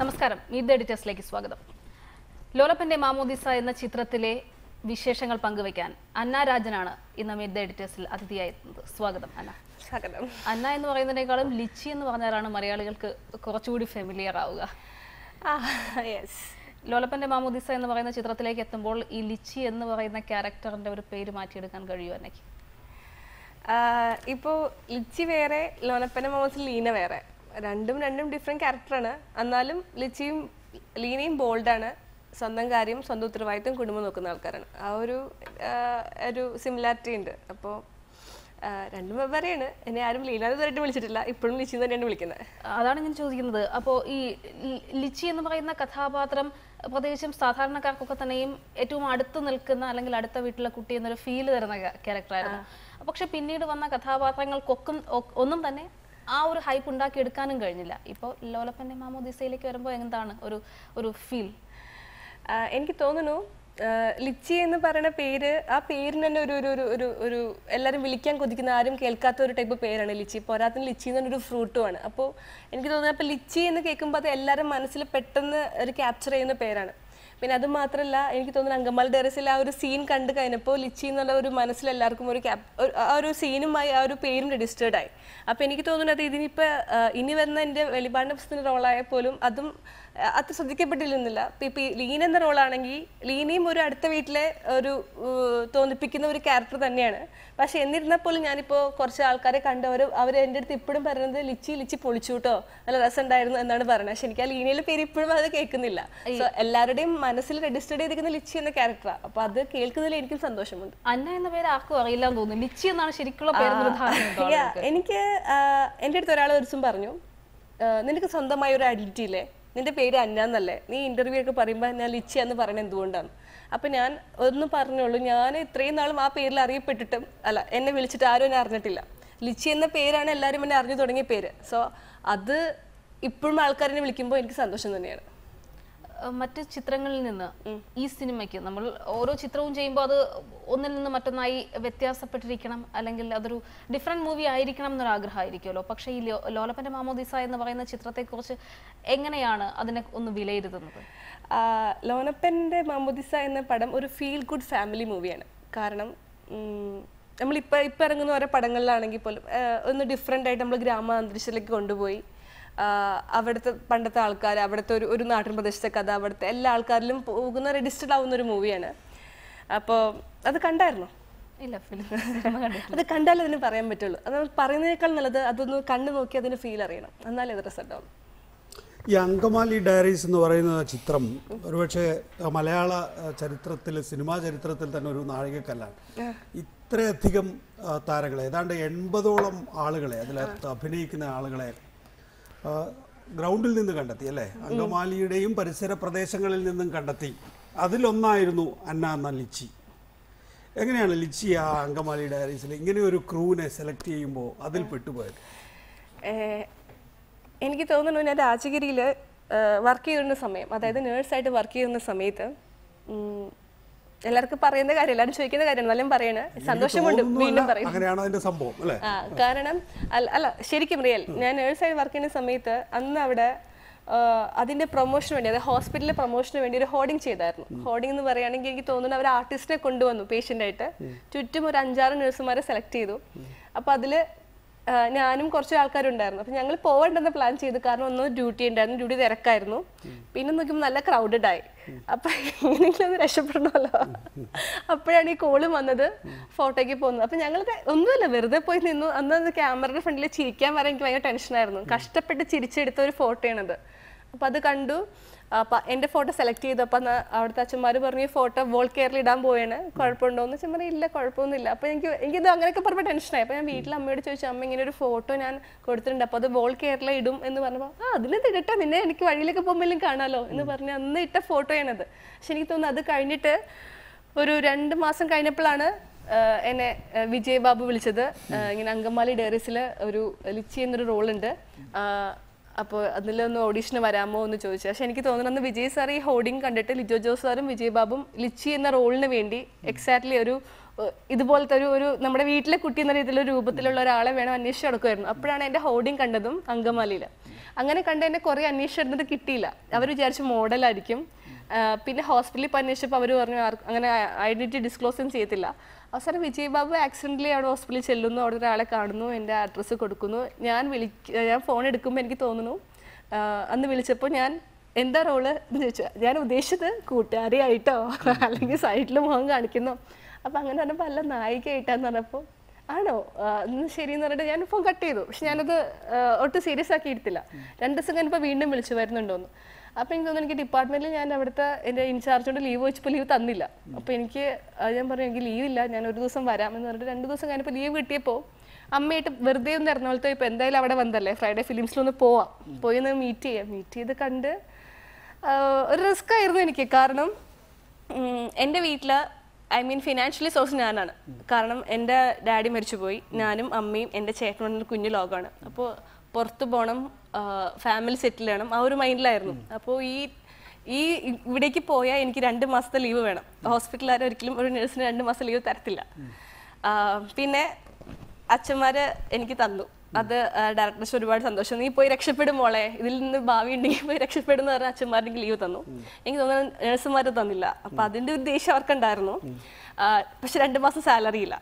നമസ്കാരം meet the എഡിറ്റേഴ്സിലേക്ക് സ്വാഗതം ലോലപ്പന്റെ മാമോദിസ എന്ന ചിത്രത്തിലെ വിശേഷങ്ങൾ പങ്കുവയ്ക്കാൻ അന്ന രാജനാണ് ഇന്ന് മീറ്റ് ദ എഡിറ്റേഴ്സിൽ അതിഥിയായി സ്വാഗതം അന്ന സ്വാഗതം അന്ന എന്ന് പറയുന്നതിനേക്കാളും ലിച്ചി എന്ന് പറഞ്ഞാലാണ് മലയാളികൾക്ക് കുറച്ചുകൂടി ഫെമിലിയർ ആവുക യെസ് ലോലപ്പന്റെ മാമോദിസ എന്ന് പറയുന്ന ചിത്രത്തിലേക്ക് എത്തുമ്പോൾ ഈ ലിച്ചി എന്ന് പറയുന്ന ക്യാരക്ടറിന്റെ ഒരു പേര് മാറ്റിയെടുക്കാൻ കഴിയുമോ എന്നൊക്കെ ഇപ്പോൾ ലിച്ചി വേറെ ലോലപ്പന്റെ മാമോദിസ ലീന വേറെ രണ്ടും രണ്ടും ഡിഫറെൻറ്റ് ക്യാരക്ടറാണ് എന്നാലും ലിച്ചിയും ലീനയും ബോൾഡാണ് സ്വന്തം കാര്യം സ്വന്തം ഉത്തരവാദിത്വം കുടുംബം നോക്കുന്ന ആൾക്കാരാണ് ആ ഒരു ഒരു സിമിലാരിറ്റി ഉണ്ട് അപ്പോൾ രണ്ടും വെവ്വേറെയാണ് എന്നെ ആരും ലീനാതുവരായിട്ട് വിളിച്ചിട്ടില്ല ഇപ്പോഴും ലിച്ചി തന്നെയാണ് വിളിക്കുന്നത് അതാണ് ഞാൻ ചോദിക്കുന്നത് അപ്പോൾ ഈ ലിച്ചി എന്ന് പറയുന്ന കഥാപാത്രം പ്രത്യേകിച്ചും സാധാരണക്കാർക്കൊക്കെ തന്നെയും ഏറ്റവും അടുത്ത് നിൽക്കുന്ന അല്ലെങ്കിൽ അടുത്ത വീട്ടിലെ കുട്ടി എന്നൊരു ഫീൽ തരുന്ന ക്യാരക്ടറായിരുന്നു പക്ഷെ പിന്നീട് വന്ന കഥാപാത്രങ്ങൾക്കൊക്കെ ഒന്നും തന്നെ ആ ഒരു ഹൈപ്പ് എടുക്കാനും കഴിഞ്ഞില്ല ഇപ്പോൾ ലോലപ്പൻ്റെ മാമോദിസയിലേക്ക് വരുമ്പോൾ എന്താണ് ഒരു ഒരു ഫീൽ എനിക്ക് തോന്നുന്നു ലിച്ചി എന്ന് പറയുന്ന പേര് ആ പേരിന് തന്നെ ഒരു ഒരു ഒരു ഒരു എല്ലാവരും വിളിക്കാൻ കൊതിക്കുന്ന ആരും കേൾക്കാത്ത ഒരു ടൈപ്പ് പേരാണ് ലിച്ചി പോരാത്തിന് ലിച്ചി എന്ന് പറഞ്ഞൊരു ഫ്രൂട്ടുമാണ് അപ്പോൾ എനിക്ക് തോന്നുന്നത് അപ്പോൾ ലിച്ചി എന്ന് കേൾക്കുമ്പോൾ അത് എല്ലാവരും മനസ്സിൽ പെട്ടെന്ന് ഒരു ക്യാപ്ചർ ചെയ്യുന്ന പേരാണ് പിന്നെ അത് മാത്രമല്ല എനിക്ക് തോന്നുന്നു അങ്കമാൽ ടെറസിൽ ആ ഒരു സീൻ കണ്ടു കഴിഞ്ഞപ്പോൾ ലിച്ചി എന്നുള്ള ഒരു മനസ്സിൽ എല്ലാവർക്കും ഒരു ക്യാപ് ആ ഒരു സീനുമായി ആ ഒരു പേരും രജിസ്റ്റേർഡ് ആയി അപ്പോൾ എനിക്ക് തോന്നുന്നത് ഇതിനിപ്പോൾ ഇനി വരുന്ന എൻ്റെ വെളിപാടിൻ്റെ പുസ്തകത്തിൻ്റെ റോളായ പോലും അതും അത്ര ശ്രദ്ധിക്കപ്പെട്ടിരുന്നില്ല ഇപ്പൊ ഈ ലീൻ എന്ന റോളാണെങ്കിൽ ലീനയും ഒരു അടുത്ത വീട്ടിലെ ഒരു തോന്നിപ്പിക്കുന്ന ഒരു ക്യാരക്ടർ തന്നെയാണ് പക്ഷെ എന്നിരുന്നാൽ പോലും ഞാനിപ്പോൾ കുറച്ച് ആൾക്കാരെ കണ്ട് അവർ അവർ എൻ്റെ അടുത്ത് ഇപ്പോഴും പറയുന്നത് ലിച്ചി ലിച്ചി പൊളിച്ചു കേട്ടോ നല്ല രസമുണ്ടായിരുന്നു എന്നാണ് പറയുന്നത് പക്ഷെ എനിക്ക് ആ ലീനയിലെ പേര് ഇപ്പോഴും അത് കേൾക്കുന്നില്ല സോ എല്ലാവരുടെയും മനസ്സിൽ രജിസ്റ്റർ ചെയ്തിരിക്കുന്ന ലിച്ചി എന്ന ക്യാരക്ടറാണ് അപ്പോൾ അത് കേൾക്കുന്നതിൽ എനിക്കും സന്തോഷമുണ്ട് അന്ന എന്ന പേര് ആർക്കും അറിയില്ല എന്ന് തോന്നുന്നു ലിച്ചി എന്നാണ് ശരിക്കുള്ള എനിക്ക് എൻ്റെ അടുത്ത് ഒരാൾ ഒരു ദിവസം പറഞ്ഞു നിനക്ക് സ്വന്തമായ ഒരു ഐഡന്റിറ്റി ഇല്ലേ നിന്റെ പേര് അന്ന എന്നല്ലേ നീ ഇന്റർവ്യൂ ഒക്കെ പറയുമ്പോൾ ഞാൻ ലിച്ച എന്ന് പറയുന്നത് എന്തുകൊണ്ടാണ് അപ്പൊ ഞാൻ ഒന്ന് പറഞ്ഞോളൂ ഞാൻ ഇത്രയും നാളും ആ പേരിൽ അറിയപ്പെട്ടിട്ടും അല്ല എന്നെ വിളിച്ചിട്ട് ആരും എന്നെ അറിഞ്ഞിട്ടില്ല ലിച്ചി എന്ന പേരാണ് എല്ലാവരും എന്നെ അറിഞ്ഞു തുടങ്ങിയ പേര് സോ അത് ഇപ്പോഴും ആൾക്കാരെന്നെ വിളിക്കുമ്പോൾ എനിക്ക് സന്തോഷം തന്നെയാണ് മറ്റ് ചിത്രങ്ങളിൽ നിന്ന് ഈ സിനിമയ്ക്ക് നമ്മൾ ഓരോ ചിത്രവും ചെയ്യുമ്പോൾ അത് ഒന്നിൽ നിന്ന് മറ്റൊന്നായി വ്യത്യാസപ്പെട്ടിരിക്കണം അല്ലെങ്കിൽ അതൊരു ഡിഫറെന്റ് മൂവി ആയിരിക്കണം എന്നൊരു ആഗ്രഹമായിരിക്കുമല്ലോ പക്ഷേ ഈ ലോലപ്പന്റെ മാമോദിസ എന്ന് പറയുന്ന ചിത്രത്തെക്കുറിച്ച് എങ്ങനെയാണ് അതിനെ ഒന്ന് വിലയിരുത്തുന്നത് ലോലപ്പൻ്റെ മാമോദിസ എന്ന പടം ഒരു ഫീൽ ഗുഡ് ഫാമിലി മൂവിയാണ് കാരണം നമ്മളിപ്പോൾ ഇപ്പം ഇറങ്ങുന്ന ഓരോ പടങ്ങളിലാണെങ്കിൽ പോലും ഒന്ന് ഡിഫറെൻ്റ് ആയിട്ട് നമ്മൾ ഗ്രാമാന്തരീക്ഷത്തിലേക്ക് കൊണ്ടുപോയി അവിടുത്തെ പണ്ടത്തെ ആൾക്കാർ അവിടുത്തെ ഒരു ഒരു നാട്ടിൻ പ്രദേശത്തെ കഥ അവിടുത്തെ എല്ലാ ആൾക്കാരിലും പോകുന്ന രജിസ്റ്റർഡ് ആവുന്ന ഒരു മൂവിയാണ് അപ്പോൾ അത് കണ്ടായിരുന്നു ഇല്ല ഫിലിം അത് കണ്ടാലേ അതിന് പറയാൻ പറ്റുള്ളൂ അത് പറയുന്നതിനേക്കാൾ നല്ലത് അതൊന്ന് കണ്ടു നോക്കി അതിന് ഫീൽ അറിയണം എന്നാലേ അത് ആവും ഈ അങ്കമാലി ഡയറീസ് എന്ന് പറയുന്ന ചിത്രം ഒരുപക്ഷെ മലയാള ചരിത്രത്തിൽ സിനിമാ ചരിത്രത്തിൽ തന്നെ ഒരു നാഴികക്കല്ലാണ് ഇത്രയധികം താരങ്ങളെ ഏതാണ്ട് എൺപതോളം ആളുകളെ അതിൽ അഭിനയിക്കുന്ന ആളുകളെ ഗ്രൗണ്ടിൽ നിന്ന് കണ്ടെത്തി അല്ലേ അങ്കമാലിയുടെയും പരിസര പ്രദേശങ്ങളിൽ നിന്നും കണ്ടെത്തി അതിലൊന്നായിരുന്നു അന്ന എന്ന ലിച്ചി എങ്ങനെയാണ് ലിച്ചി ആ അങ്കമാലി ഡയറീസിൽ ഇങ്ങനെ ഒരു ക്രൂവിനെ സെലക്ട് ചെയ്യുമ്പോൾ അതിൽ പെട്ടുപോയത് എനിക്ക് തോന്നുന്നു ഞാൻ രാജഗിരിയിൽ വർക്ക് ചെയ്യുന്ന സമയം അതായത് നേഴ്സായിട്ട് വർക്ക് ചെയ്യുന്ന സമയത്ത് എല്ലാവർക്കും പറയുന്ന കാര്യം എല്ലാവരും ചോദിക്കുന്ന കാര്യം എന്നാലും പറയണ സന്തോഷമുണ്ട് വീണ്ടും പറയുന്നത് അല്ലേ കാരണം അല്ല ശരിക്കും റിയൽ ഞാൻ നേഴ്സായി വർക്ക് ചെയ്യുന്ന സമയത്ത് അന്ന് അവിടെ അതിന്റെ പ്രൊമോഷന് വേണ്ടി അതായത് ഹോസ്പിറ്റലിലെ പ്രൊമോഷന് വേണ്ടി ഒരു ഹോർഡിംഗ് ചെയ്തായിരുന്നു ഹോർഡിംഗ് എന്ന് പറയുകയാണെങ്കിൽ എനിക്ക് തോന്നുന്നു അവർ ആർട്ടിസ്റ്റിനെ കൊണ്ടുവന്നു പേഷ്യൻ്റായിട്ട് ചുറ്റും ഒരു അഞ്ചാറ് നഴ്സുമാരെ സെലക്ട് ചെയ്തു അപ്പോൾ അതില് ഞാനും കുറച്ച് ആൾക്കാരുണ്ടായിരുന്നു അപ്പൊ ഞങ്ങൾ പോകണ്ടെന്ന് പ്ലാൻ ചെയ്തു കാരണം ഒന്ന് ഡ്യൂട്ടി ഉണ്ടായിരുന്നു ഡ്യൂട്ടി തിരക്കായിരുന്നു പിന്നെ നോക്കുമ്പോൾ നല്ല ക്രൗഡഡ് ആയി അപ്പൊ എങ്ങനെയെങ്കിലും ഒന്ന് രക്ഷപ്പെടണമല്ലോ അപ്പോഴാണ് ഈ കോള് വന്നത് ഫോട്ടോയ്ക്ക് പോകുന്നത് അപ്പൊ ഞങ്ങൾ ഒന്നുമില്ല വെറുതെ പോയി നിന്നു അന്ന് അത് ക്യാമറയുടെ ഫ്രണ്ടിൽ ചിരിക്കാൻ വരെ എനിക്ക് ഭയങ്കര ടെൻഷനായിരുന്നു കഷ്ടപ്പെട്ട് ചിരിച്ചെടുത്ത ഒരു ഫോട്ടോയാണത് അപ്പൊ അത് കണ്ടു അപ്പൊ എന്റെ ഫോട്ടോ സെലക്ട് ചെയ്തപ്പോ അവിടുത്തെ അച്ഛന്മാര് പറഞ്ഞു ഫോട്ടോ വോൾ കെയറിൽ ഇടാൻ പോയാണ് കുഴപ്പമുണ്ടോ എന്ന് അച്ഛൻ ഇല്ല കുഴപ്പമൊന്നുമില്ല അപ്പൊ എനിക്ക് എനിക്കിത് അങ്ങനെയൊക്കെ പറഞ്ഞ ടെൻഷനായി അപ്പൊ ഞാൻ വീട്ടിൽ അമ്മയോട് ചോദിച്ചു അമ്മ ഇങ്ങനെ ഒരു ഫോട്ടോ ഞാൻ കൊടുത്തിട്ടുണ്ട് അപ്പൊ അത് വോൾ കെയറിൽ ഇടും എന്ന് പറഞ്ഞപ്പോൾ ആ അതിനെന്ത് ഇടട്ടെ നിന്നെ എനിക്ക് വഴിയിലേക്ക് പോകുമ്പോഴും കാണാമല്ലോ എന്ന് പറഞ്ഞ് അന്ന് ഇട്ട ഫോട്ടോയാണത് പക്ഷെ എനിക്ക് തോന്നുന്നു അത് കഴിഞ്ഞിട്ട് ഒരു രണ്ട് മാസം കഴിഞ്ഞപ്പോഴാണ് എന്നെ വിജയ് ബാബു വിളിച്ചത് ഇങ്ങനെ അങ്കമാലി ഡയറീസിൽ ഒരു ലിച്ചി എന്നൊരു റോളുണ്ട് അപ്പോൾ അതിലൊന്ന് ഓഡീഷന് വരാമോ എന്ന് ചോദിച്ചു പക്ഷെ എനിക്ക് തോന്നുന്നത് വിജയ് സാർ ഈ ഹോർഡിംഗ് കണ്ടിട്ട് ലിജോ ജോസ് സാറും വിജയ് ബാബും ലിച്ചി എന്ന റോളിന് വേണ്ടി എക്സാക്ട്ലി ഒരു ഇതുപോലത്തെ ഒരു ഒരു നമ്മുടെ വീട്ടിലെ കുട്ടി എന്ന രീതിയിലുള്ള രൂപത്തിലുള്ള ഒരാളെ വേണം അന്വേഷിച്ച് നടക്കുമായിരുന്നു അപ്പോഴാണ് എൻ്റെ ഹോർഡിംഗ് കണ്ടതും അങ്കമാലിയിൽ അങ്ങനെ കണ്ട് എന്നെ കുറേ അന്വേഷിച്ചിരുന്നത് കിട്ടിയില്ല അവർ വിചാരിച്ച മോഡലായിരിക്കും പിന്നെ ഹോസ്പിറ്റലിൽ ഇപ്പോൾ അന്വേഷിച്ചപ്പോൾ അവർ പറഞ്ഞു അങ്ങനെ ഐഡൻറ്റിറ്റി ഡിസ്ക്ലോസും ചെയ്യത്തില്ല അവസാനം വിജയ് ബാബു ആക്സിഡൻ്റലി അവിടെ ഹോസ്പിറ്റലിൽ ചെല്ലുന്നു അവിടെ ഒരാളെ കാണുന്നു എൻ്റെ അഡ്രസ്സ് കൊടുക്കുന്നു ഞാൻ വിളിക്ക ഞാൻ ഫോൺ എടുക്കുമ്പോൾ എനിക്ക് തോന്നുന്നു അന്ന് വിളിച്ചപ്പോൾ ഞാൻ എന്താ റോള് എന്ന് ചോദിച്ചാൽ ഞാൻ ഉദ്ദേശിച്ചത് കൂട്ടുകാരിയായിട്ടോ അല്ലെങ്കിൽ സൈഡിൽ മുഖം കാണിക്കുന്നോ അപ്പം അങ്ങനെ പറഞ്ഞപ്പോൾ അല്ല നായികയായിട്ടാന്ന് പറഞ്ഞപ്പോൾ ആണോ ഇന്ന് ശരി എന്ന് പറഞ്ഞിട്ട് ഞാൻ ഫോൺ കട്ട് ചെയ്തു പക്ഷെ ഞാനത് ഒട്ടും സീരിയസ് ആക്കിയിട്ടില്ല രണ്ട് ദിവസം കഴിഞ്ഞപ്പോൾ വീണ്ടും വിളിച്ചു വരുന്നുണ്ടോന്ന് അപ്പൊ എനിക്ക് തോന്നുന്നു എനിക്ക് ഡിപ്പാർട്ട്മെന്റിൽ ഞാൻ അവിടുത്തെ എൻ്റെ ഇൻചാർജോട് ലീവ് വെച്ചപ്പോൾ ലീവ് തന്നില്ല അപ്പോൾ എനിക്ക് ഞാൻ പറഞ്ഞു എനിക്ക് ലീവ് ഇല്ല ഞാൻ ഒരു ദിവസം വരാം എന്ന് പറഞ്ഞിട്ട് രണ്ട് ദിവസം കഴിഞ്ഞപ്പോൾ ലീവ് കിട്ടിയപ്പോൾ അമ്മയായിട്ട് വെറുതെ ഒന്ന് എറണാകുളത്ത് ഇപ്പൊ എന്തായാലും അവിടെ വന്നല്ലേ ഫ്രൈഡേ ഫിലിംസിലൊന്ന് പോവാം പോയി ഒന്ന് മീറ്റ് ചെയ്യാം മീറ്റ് ചെയ്ത് കണ്ട് ഒരു റിസ്ക് ആയിരുന്നു എനിക്ക് കാരണം എൻ്റെ വീട്ടില് ഐ മീൻ ഫിനാൻഷ്യലി സോഴ്സ് ഞാനാണ് കാരണം എൻ്റെ ഡാഡി മരിച്ചുപോയി ഞാനും അമ്മയും എൻ്റെ ചേട്ടനും കുഞ്ഞു ലോകമാണ് അപ്പോൾ പുറത്ത് പോകണം ഫാമിലി സെറ്റിൽ ചെയ്യണം ആ ഒരു മൈൻഡിലായിരുന്നു അപ്പോൾ ഈ ഈ ഇവിടേക്ക് പോയാൽ എനിക്ക് രണ്ട് മാസത്തെ ലീവ് വേണം ഹോസ്പിറ്റലുകാർ ഒരിക്കലും ഒരു നഴ്സിന് രണ്ട് മാസം ലീവ് തരത്തില്ല പിന്നെ അച്ഛന്മാര് എനിക്ക് തന്നു അത് ഡയറക്ടർസ് ഒരുപാട് സന്തോഷം നീ പോയി രക്ഷപ്പെടും മോളെ ഇതിൽ നിന്ന് ഭാവി ഉണ്ടെങ്കിൽ പോയി രക്ഷപ്പെടുന്ന പറഞ്ഞ അച്ഛന്മാർക്ക് ലീവ് തന്നു എനിക്ക് തോന്നുന്നു നഴ്സുമാർ തന്നില്ല അപ്പൊ അതിന്റെ ഉദ്ദേശം അവർക്കുണ്ടായിരുന്നു പക്ഷെ രണ്ട് മാസം സാലറി ഇല്ല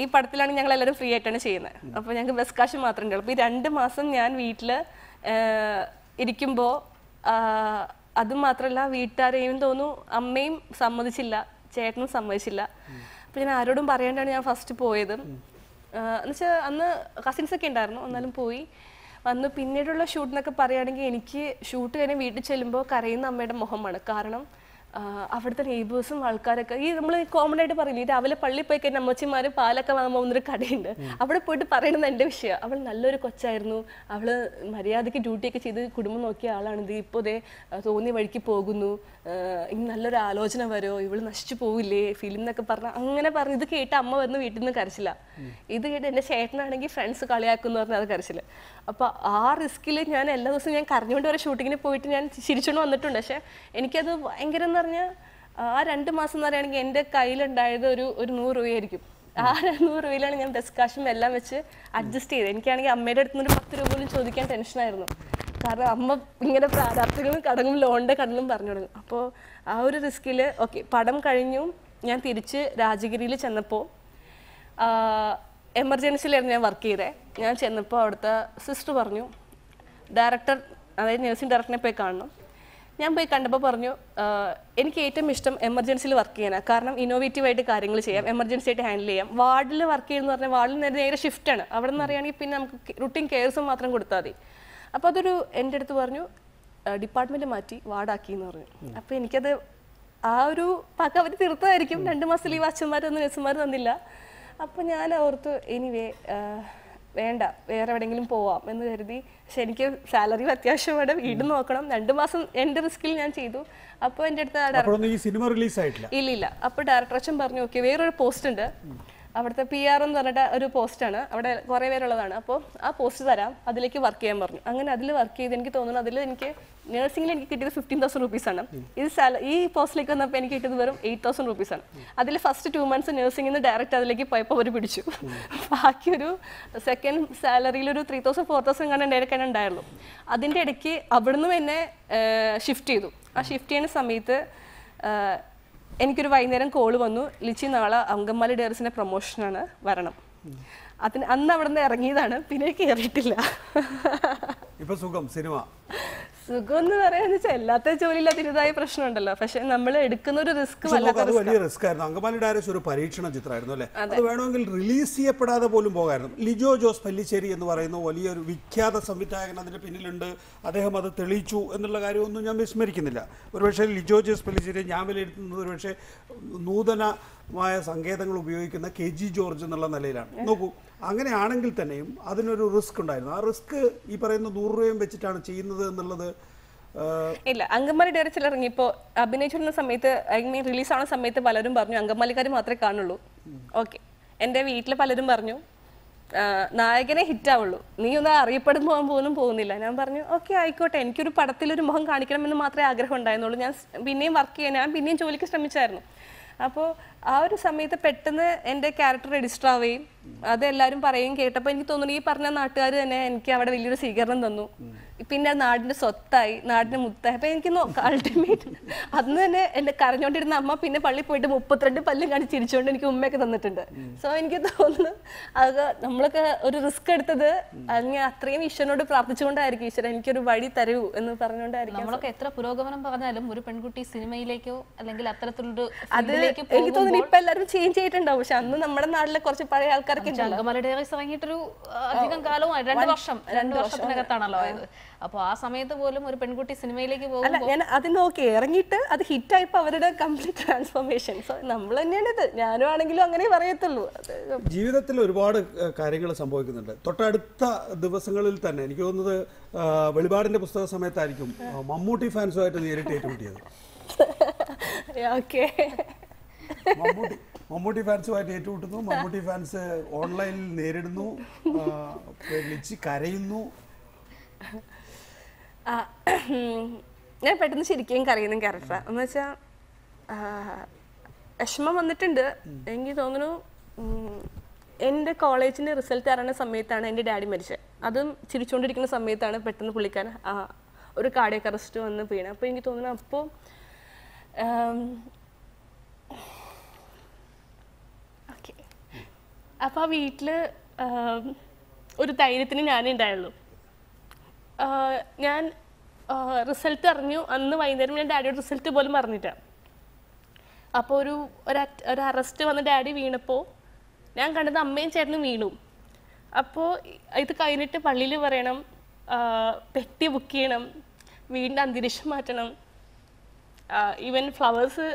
ഈ പടത്തിലാണ് ഞങ്ങൾ എല്ലാവരും ഫ്രീ ആയിട്ടാണ് ചെയ്യുന്നത് അപ്പോൾ ഞങ്ങൾക്ക് ബസ് കാശ് മാത്രമേ ഉണ്ടാവുള്ളൂ അപ്പോൾ ഈ രണ്ട് മാസം ഞാൻ വീട്ടിൽ ഇരിക്കുമ്പോൾ അത് മാത്രമല്ല വീട്ടുകാരെയും തോന്നുന്നു അമ്മയും സമ്മതിച്ചില്ല ചേട്ടനും സമ്മതിച്ചില്ല അപ്പോൾ ഞാൻ ആരോടും പറയാണ്ടാണ് ഞാൻ ഫസ്റ്റ് പോയത് എന്നുവെച്ചാൽ അന്ന് കസിൻസ് ഒക്കെ ഉണ്ടായിരുന്നു എന്നാലും പോയി വന്ന് പിന്നീടുള്ള ഷൂട്ടിനൊക്കെ പറയുകയാണെങ്കിൽ എനിക്ക് ഷൂട്ട് കഴിഞ്ഞ് വീട്ടിൽ ചെല്ലുമ്പോൾ കരയുന്ന അമ്മയുടെ മുഖമാണ് കാരണം അവിടുത്തെ നെയ്ബേഴ്സും ആൾക്കാരൊക്കെ ഈ നമ്മൾ കോമൺ ആയിട്ട് പറയില്ല രാവിലെ പള്ളി പോയി കഴിഞ്ഞാൽ അമ്മച്ചിമാർ പാലൊക്കെ വാങ്ങാൻ പോകുന്നൊരു കടയുണ്ട് അവിടെ പോയിട്ട് പറയണത് എൻ്റെ വിഷയം അവൾ നല്ലൊരു കൊച്ചായിരുന്നു അവൾ മര്യാദയ്ക്ക് ഡ്യൂട്ടിയൊക്കെ ചെയ്ത് കുടുംബം നോക്കിയ ആളാണിത് ഇപ്പോൾ ഇതേ തോന്നിയ വഴിക്ക് പോകുന്നു ഇനി നല്ലൊരു ആലോചന വരോ ഇവൾ നശിച്ചു പോവില്ലേ ഫിലിം എന്നൊക്കെ പറഞ്ഞ അങ്ങനെ പറഞ്ഞു ഇത് കേട്ട് അമ്മ വന്ന് വീട്ടിൽ നിന്ന് കരച്ചില്ല ഇത് കേട്ട് എൻ്റെ ചേട്ടനാണെങ്കിൽ ഫ്രണ്ട്സ് കളിയാക്കുന്നു പറഞ്ഞാൽ അത് കരച്ചില്ല അപ്പോൾ ആ റിസ്കിൽ ഞാൻ എല്ലാ ദിവസവും ഞാൻ കരഞ്ഞുകൊണ്ട് വരെ ഷൂട്ടിങ്ങിന് പോയിട്ട് ഞാൻ ചിരിച്ചുകൊണ്ട് വന്നിട്ടുണ്ട് പക്ഷെ എനിക്കത് ഭയങ്കര എന്ന് പറഞ്ഞാൽ ആ രണ്ട് മാസം എന്ന് പറയുകയാണെങ്കിൽ എൻ്റെ കയ്യിലുണ്ടായത് ഒരു ഒരു നൂറ് രൂപയായിരിക്കും ആ നൂറ് രൂപയിലാണ് ഞാൻ കാശും എല്ലാം വെച്ച് അഡ്ജസ്റ്റ് ചെയ്തത് എനിക്കാണെങ്കിൽ അമ്മയുടെ അടുത്ത് നിന്ന് പത്ത് രൂപ പോലും ചോദിക്കാൻ ടെൻഷനായിരുന്നു കാരണം അമ്മ ഇങ്ങനെ പ്രാർത്ഥനകളും കടങ്ങളും ലോണിൻ്റെ കടലും പറഞ്ഞു തുടങ്ങും അപ്പോൾ ആ ഒരു റിസ്കിൽ ഓക്കെ പടം കഴിഞ്ഞു ഞാൻ തിരിച്ച് രാജഗിരിയിൽ ചെന്നപ്പോൾ എമർജൻസിയിലായിരുന്നു ഞാൻ വർക്ക് ചെയ്തേ ഞാൻ ചെന്നപ്പോൾ അവിടുത്തെ സിസ്റ്റർ പറഞ്ഞു ഡയറക്ടർ അതായത് നഴ്സിംഗ് ഡയറക്ടറിനെ പോയി കാണണം ഞാൻ പോയി കണ്ടപ്പോൾ പറഞ്ഞു എനിക്ക് ഏറ്റവും ഇഷ്ടം എമർജൻസിയിൽ വർക്ക് ചെയ്യാനാണ് കാരണം ഇന്നോവേറ്റീവ് ആയിട്ട് കാര്യങ്ങൾ ചെയ്യാം എമർജൻസി ആയിട്ട് ഹാൻഡിൽ ചെയ്യാം വാർഡിൽ വർക്ക് ചെയ്യുന്ന പറഞ്ഞാൽ വാർഡിൽ നേരെ നേരെ ഷിഫ്റ്റാണ് അവിടെ നിന്ന് അറിയുകയാണെങ്കിൽ പിന്നെ നമുക്ക് റുട്ടീൻ കെയർസും മാത്രം കൊടുത്താൽ മതി അപ്പോൾ അതൊരു എൻ്റെ അടുത്ത് പറഞ്ഞു ഡിപ്പാർട്ട്മെൻറ്റ് മാറ്റി വാർഡാക്കി എന്ന് പറഞ്ഞു അപ്പോൾ എനിക്കത് ആ ഒരു പക്ക അവർ തീർത്തതായിരിക്കും രണ്ട് മാസത്തിൽ ഈ ഒന്നും നഴ്സുമാർ തന്നില്ല അപ്പോൾ ഞാൻ ഓർത്ത് എനിവേ വേണ്ട വേറെ എവിടെയെങ്കിലും പോവാം എന്ന് കരുതി പക്ഷെ എനിക്ക് സാലറി അത്യാവശ്യം ഇവിടെ വീട് നോക്കണം രണ്ടു മാസം എൻ്റെ റിസ്കിൽ ഞാൻ ചെയ്തു അപ്പോൾ എൻ്റെ അടുത്ത് ഈ സിനിമ റിലീസ് ആയിട്ടില്ല ഇല്ല ഇല്ല അപ്പോൾ ഡയറക്ടർ അച്ഛൻ പറഞ്ഞു ഓക്കെ വേറൊരു പോസ്റ്റ് ഉണ്ട് അവിടുത്തെ പി ആർ എന്ന് പറഞ്ഞിട്ട് ഒരു പോസ്റ്റാണ് അവിടെ കുറേ പേരുള്ളതാണ് അപ്പോൾ ആ പോസ്റ്റ് തരാം അതിലേക്ക് വർക്ക് ചെയ്യാൻ പറഞ്ഞു അങ്ങനെ അതിൽ വർക്ക് ചെയ്ത് എനിക്ക് തോന്നുന്നു അതിൽ എനിക്ക് നഴ്സിംഗിൽ എനിക്ക് കിട്ടിയത് ഫിഫ്റ്റീൻ തൗസൻഡ് ആണ് ഇത് സാല ഈ പോസ്റ്റിലേക്ക് വന്നപ്പോൾ എനിക്ക് കിട്ടിയത് വെറും എയ്റ്റ് തൗസൻഡ് ആണ് അതിൽ ഫസ്റ്റ് ടു മന്ത്സ് നഴ്സിംഗിൽ നിന്ന് ഡയറക്റ്റ് അതിലേക്ക് പോയപ്പോൾ അവർ പിടിച്ചു ബാക്കി ഒരു സെക്കൻഡ് സാലറിയിൽ ഒരു ത്രീ തൗസൻഡ് ഫോർ തൗസൻഡ് കണ്ട് എൻ്റെ ഉണ്ടായുള്ളൂ അതിൻ്റെ ഇടയ്ക്ക് അവിടുന്ന് എന്നെ ഷിഫ്റ്റ് ചെയ്തു ആ ഷിഫ്റ്റ് ചെയ്യുന്ന സമയത്ത് എനിക്കൊരു വൈകുന്നേരം കോൾ വന്നു ലിച്ചി നാളെ അങ്കമാലി ഡയറിസിൻ്റെ പ്രൊമോഷനാണ് വരണം അതിന് അന്ന് അവിടെ നിന്ന് ഇറങ്ങിയതാണ് പിന്നെ കയറിയിട്ടില്ല ഇപ്പൊ സുഖം സിനിമ സുഖം എന്ന് പറയാന്ന് വെച്ചാൽ എല്ലാത്ത ജോലിയിൽ പ്രശ്നം ഉണ്ടല്ലോ പക്ഷെ നമ്മൾ എടുക്കുന്ന ഒരു റിസ്ക് വലിയ റിസ്ക് ആയിരുന്നു അങ്കമാലി ഡയറസ് ഒരു പരീക്ഷണ ചിത്രമായിരുന്നു അല്ലേ അത് വേണമെങ്കിൽ റിലീസ് ചെയ്യപ്പെടാതെ പോലും പോകായിരുന്നു ലിജോ ജോസ് പല്ലിശ്ശേരി എന്ന് പറയുന്ന വലിയൊരു വിഖ്യാത സംവിധായകൻ അതിൻ്റെ പിന്നിലുണ്ട് അദ്ദേഹം അത് തെളിയിച്ചു എന്നുള്ള കാര്യമൊന്നും ഞാൻ വിസ്മരിക്കുന്നില്ല ഒരുപക്ഷെ ലിജോ ജോസ് പല്ലിശ്ശേരി ഞാൻ വിലയിരുത്തുന്നത് ഒരുപക്ഷെ നൂതന മായ സങ്കേതങ്ങൾ ഉപയോഗിക്കുന്ന കെ ജി ജോർജ് എന്നുള്ള നിലയിലാണ് നോക്കൂ അങ്ങനെയാണെങ്കിൽ തന്നെയും അതിനൊരു റിസ്ക് ഉണ്ടായിരുന്നു ആ റിസ്ക് ഈ പറയുന്ന നൂറ് രൂപയും വെച്ചിട്ടാണ് ചെയ്യുന്നത് എന്നുള്ളത് ഇല്ല അങ്കമാലി ഡയറക്ടർ ഇറങ്ങിയപ്പോ അഭിനയിച്ചിരുന്ന സമയത്ത് ഐ മീൻ റിലീസ് ആവുന്ന സമയത്ത് പലരും പറഞ്ഞു അങ്കമാലിക്കാർ മാത്രമേ കാണുള്ളൂ ഓക്കെ എൻ്റെ വീട്ടിൽ പലരും പറഞ്ഞു നായകനെ ഹിറ്റ് ആവുള്ളൂ നീ ഒന്ന് അറിയപ്പെടുമ്പോൾ പോലും പോകുന്നില്ല ഞാൻ പറഞ്ഞു ഓക്കെ ആയിക്കോട്ടെ എനിക്കൊരു പടത്തിലൊരു മുഖം കാണിക്കണമെന്ന് മാത്രമേ ആഗ്രഹം ഉണ്ടായിരുന്നുള്ളൂ ഞാൻ പിന്നെയും വർക്ക് ചെയ്യാൻ ഞാൻ പിന്നെയും ജോലിക്ക് ശ്രമിച്ചായിരുന്നു അപ്പോൾ ആ ഒരു സമയത്ത് പെട്ടെന്ന് എൻ്റെ ക്യാരക്ടർ രജിസ്റ്റർ ആവുകയും അത് എല്ലാവരും പറയുകയും കേട്ടപ്പോൾ എനിക്ക് തോന്നുന്നു ഈ പറഞ്ഞ നാട്ടുകാർ തന്നെ എനിക്ക് അവിടെ വലിയൊരു സ്വീകരണം തന്നു പിന്നെ നാടിന്റെ സ്വത്തായി നാടിന്റെ മുത്തായി അപ്പൊ എനിക്ക് അൾട്ടിമേറ്റ് അന്ന് തന്നെ എന്റെ കരഞ്ഞോണ്ടിരുന്ന അമ്മ പിന്നെ പള്ളി പോയിട്ട് മുപ്പത്തിരണ്ട് പല്ലും കാണിച്ച് ചിരിച്ചോണ്ട് എനിക്ക് ഉമ്മയൊക്കെ തന്നിട്ടുണ്ട് സോ എനിക്ക് തോന്നുന്നു അത് നമ്മളൊക്കെ ഒരു റിസ്ക് എടുത്തത് അങ്ങനെ അത്രയും ഈശ്വരനോട് പ്രാർത്ഥിച്ചുകൊണ്ടായിരിക്കും ഈശ്വരൻ എനിക്കൊരു വഴി തരൂ എന്ന് പറഞ്ഞുകൊണ്ടായിരിക്കും നമ്മളൊക്കെ എത്ര പുരോഗമനം പറഞ്ഞാലും ഒരു പെൺകുട്ടി സിനിമയിലേക്കോ അല്ലെങ്കിൽ അത്തരത്തിലൊരു അത് എനിക്ക് തോന്നുന്നു ഇപ്പൊ എല്ലാവരും ചേഞ്ച് ചെയ്തിട്ടുണ്ടാവും പക്ഷെ അന്ന് നമ്മുടെ നാട്ടിലെ കുറച്ച് പഴയ ആൾക്കാർക്ക് ഇറങ്ങിയിട്ടൊരു അധികം കാലവും രണ്ട് വർഷം രണ്ട് വർഷത്തിനകത്താണല്ലോ ആയത് അപ്പോൾ ആ സമയത്ത് പോലും ഒരു പെൺകുട്ടി സിനിമയിലേക്ക് പോകും ഞാൻ അത് നോക്കി ഇറങ്ങിയിട്ട് അത് ഹിറ്റായപ്പോൾ അവരുടെ കംപ്ലീറ്റ് ട്രാൻസ്ഫോർമേഷൻ സോ നമ്മൾ തന്നെയാണ് ഇത് ഞാനും ആണെങ്കിലും അങ്ങനെ പറയത്തുള്ളൂ ജീവിതത്തിൽ ഒരുപാട് കാര്യങ്ങൾ സംഭവിക്കുന്നുണ്ട് തൊട്ടടുത്ത ദിവസങ്ങളിൽ തന്നെ എനിക്ക് തോന്നുന്നത് വെളിപാടിന്റെ പുസ്തക സമയത്തായിരിക്കും മമ്മൂട്ടി ഫാൻസുമായിട്ട് നേരിട്ട് ഏറ്റുമുട്ടിയത് മമ്മൂട്ടി മമ്മൂട്ടി ഫാൻസുമായിട്ട് ഏറ്റുമുട്ടുന്നു മമ്മൂട്ടി ഫാൻസ് ഓൺലൈനിൽ നേരിടുന്നു ലിച്ചി കരയുന്നു ഞാൻ പെട്ടെന്ന് ശരിക്കും കറിയുന്ന ക്യാരക്ടർ എന്ന് വെച്ചാൽ വിഷമം വന്നിട്ടുണ്ട് എനിക്ക് തോന്നുന്നു എൻ്റെ കോളേജിൻ്റെ റിസൾട്ട് അറിയുന്ന സമയത്താണ് എൻ്റെ ഡാഡി മരിച്ചത് അതും ചിരിച്ചുകൊണ്ടിരിക്കുന്ന സമയത്താണ് പെട്ടെന്ന് പുള്ളിക്കാൻ ഒരു കാർഡിയക്ക് അറസ്റ്റ് വന്ന് വീണ് അപ്പോൾ എനിക്ക് തോന്നുന്നു അപ്പോൾ ഓക്കെ അപ്പോൾ ആ വീട്ടിൽ ഒരു ധൈര്യത്തിന് ഞാനേ ഉണ്ടായുള്ളൂ ഞാൻ റിസൾട്ട് അറിഞ്ഞു അന്ന് വൈകുന്നേരം ഞാൻ ഡാഡിയുടെ റിസൾട്ട് പോലും പറഞ്ഞില്ല അപ്പോൾ ഒരു ഒരു അറസ്റ്റ് വന്ന് ഡാഡി വീണപ്പോൾ ഞാൻ കണ്ടത് അമ്മയും ചേട്ടനും വീണു അപ്പോൾ ഇത് കഴിഞ്ഞിട്ട് പള്ളിയിൽ പറയണം പെട്ടി ബുക്ക് ചെയ്യണം വീടിൻ്റെ അന്തരീക്ഷം മാറ്റണം ഈവൻ ഫ്ലവേഴ്സ്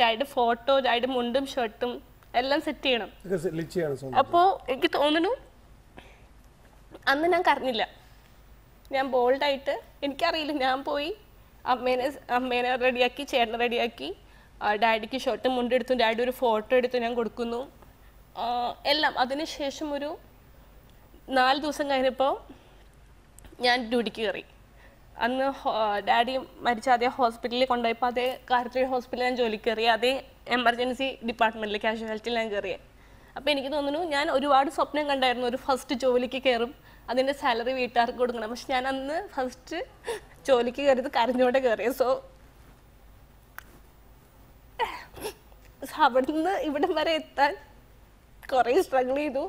ഡാഡിയുടെ ഫോട്ടോ ഡാഡിയുടെ മുണ്ടും ഷർട്ടും എല്ലാം സെറ്റ് ചെയ്യണം അപ്പോൾ എനിക്ക് തോന്നുന്നു അന്ന് ഞാൻ കറിഞ്ഞില്ല ഞാൻ ബോൾഡായിട്ട് എനിക്കറിയില്ല ഞാൻ പോയി അമ്മേനെ അമ്മേനെ റെഡിയാക്കി ചേട്ടനെ റെഡിയാക്കി ഡാഡിക്ക് ഷർട്ട് മുണ്ടെടുത്തു ഡാഡി ഒരു ഫോട്ടോ എടുത്തു ഞാൻ കൊടുക്കുന്നു എല്ലാം അതിനുശേഷം ഒരു നാല് ദിവസം കഴിഞ്ഞപ്പോൾ ഞാൻ ഡ്യൂട്ടിക്ക് കയറി അന്ന് ഡാഡി മരിച്ച അതേ ഹോസ്പിറ്റലിൽ കൊണ്ടുപോയപ്പോൾ അതേ കാരത്തൂർ ഹോസ്പിറ്റലിൽ ഞാൻ ജോലിക്ക് കയറി അതേ എമർജൻസി ഡിപ്പാർട്ട്മെൻറ്റിൽ കാഷ്വാലിറ്റിയിൽ ഞാൻ കയറിയത് അപ്പോൾ എനിക്ക് തോന്നുന്നു ഞാൻ ഒരുപാട് സ്വപ്നം കണ്ടായിരുന്നു ഒരു ഫസ്റ്റ് ജോലിക്ക് കയറും അതിൻ്റെ സാലറി വീട്ടുകാർക്ക് കൊടുക്കണം പക്ഷെ ഞാൻ അന്ന് ഫസ്റ്റ് ജോലിക്ക് കയറിയത് കരഞ്ഞോടെ കയറിയത് സോ അവിടെ നിന്ന് ഇവിടം വരെ എത്താൻ കുറേ സ്ട്രഗിൾ ചെയ്തു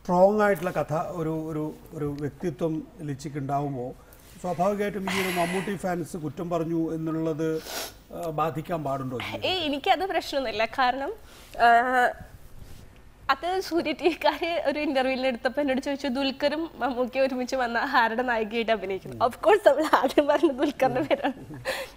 സ്ട്രോങ് ആയിട്ടുള്ള കഥ ഒരു ഒരു ഒരു വ്യക്തിത്വം ലിച്ചിക്കുണ്ടാവുമ്പോൾ സ്വാഭാവികമായിട്ടും ഈ ഒരു മമ്മൂട്ടി ഫാൻസ് കുറ്റം പറഞ്ഞു എന്നുള്ളത് ബാധിക്കാൻ പാടുണ്ടോ ഏയ് എനിക്കത് പ്രശ്നമൊന്നുമില്ല കാരണം അത് സൂര്യ ടീക്കാര് ഒരു ഇന്റർവ്യൂവിൽ എടുത്തപ്പോൾ എന്നോട് ചോദിച്ചു ദുൽഖറും മമ്മൂക്കി ഒരുമിച്ച് വന്ന ആരുടെ നായികയായിട്ട് അഭിനയിക്കുന്നു ഓഫ് കോഴ്സ് നമ്മൾ ആദ്യം പറഞ്ഞു ദുൽഖറിന്റെ പേരാണ്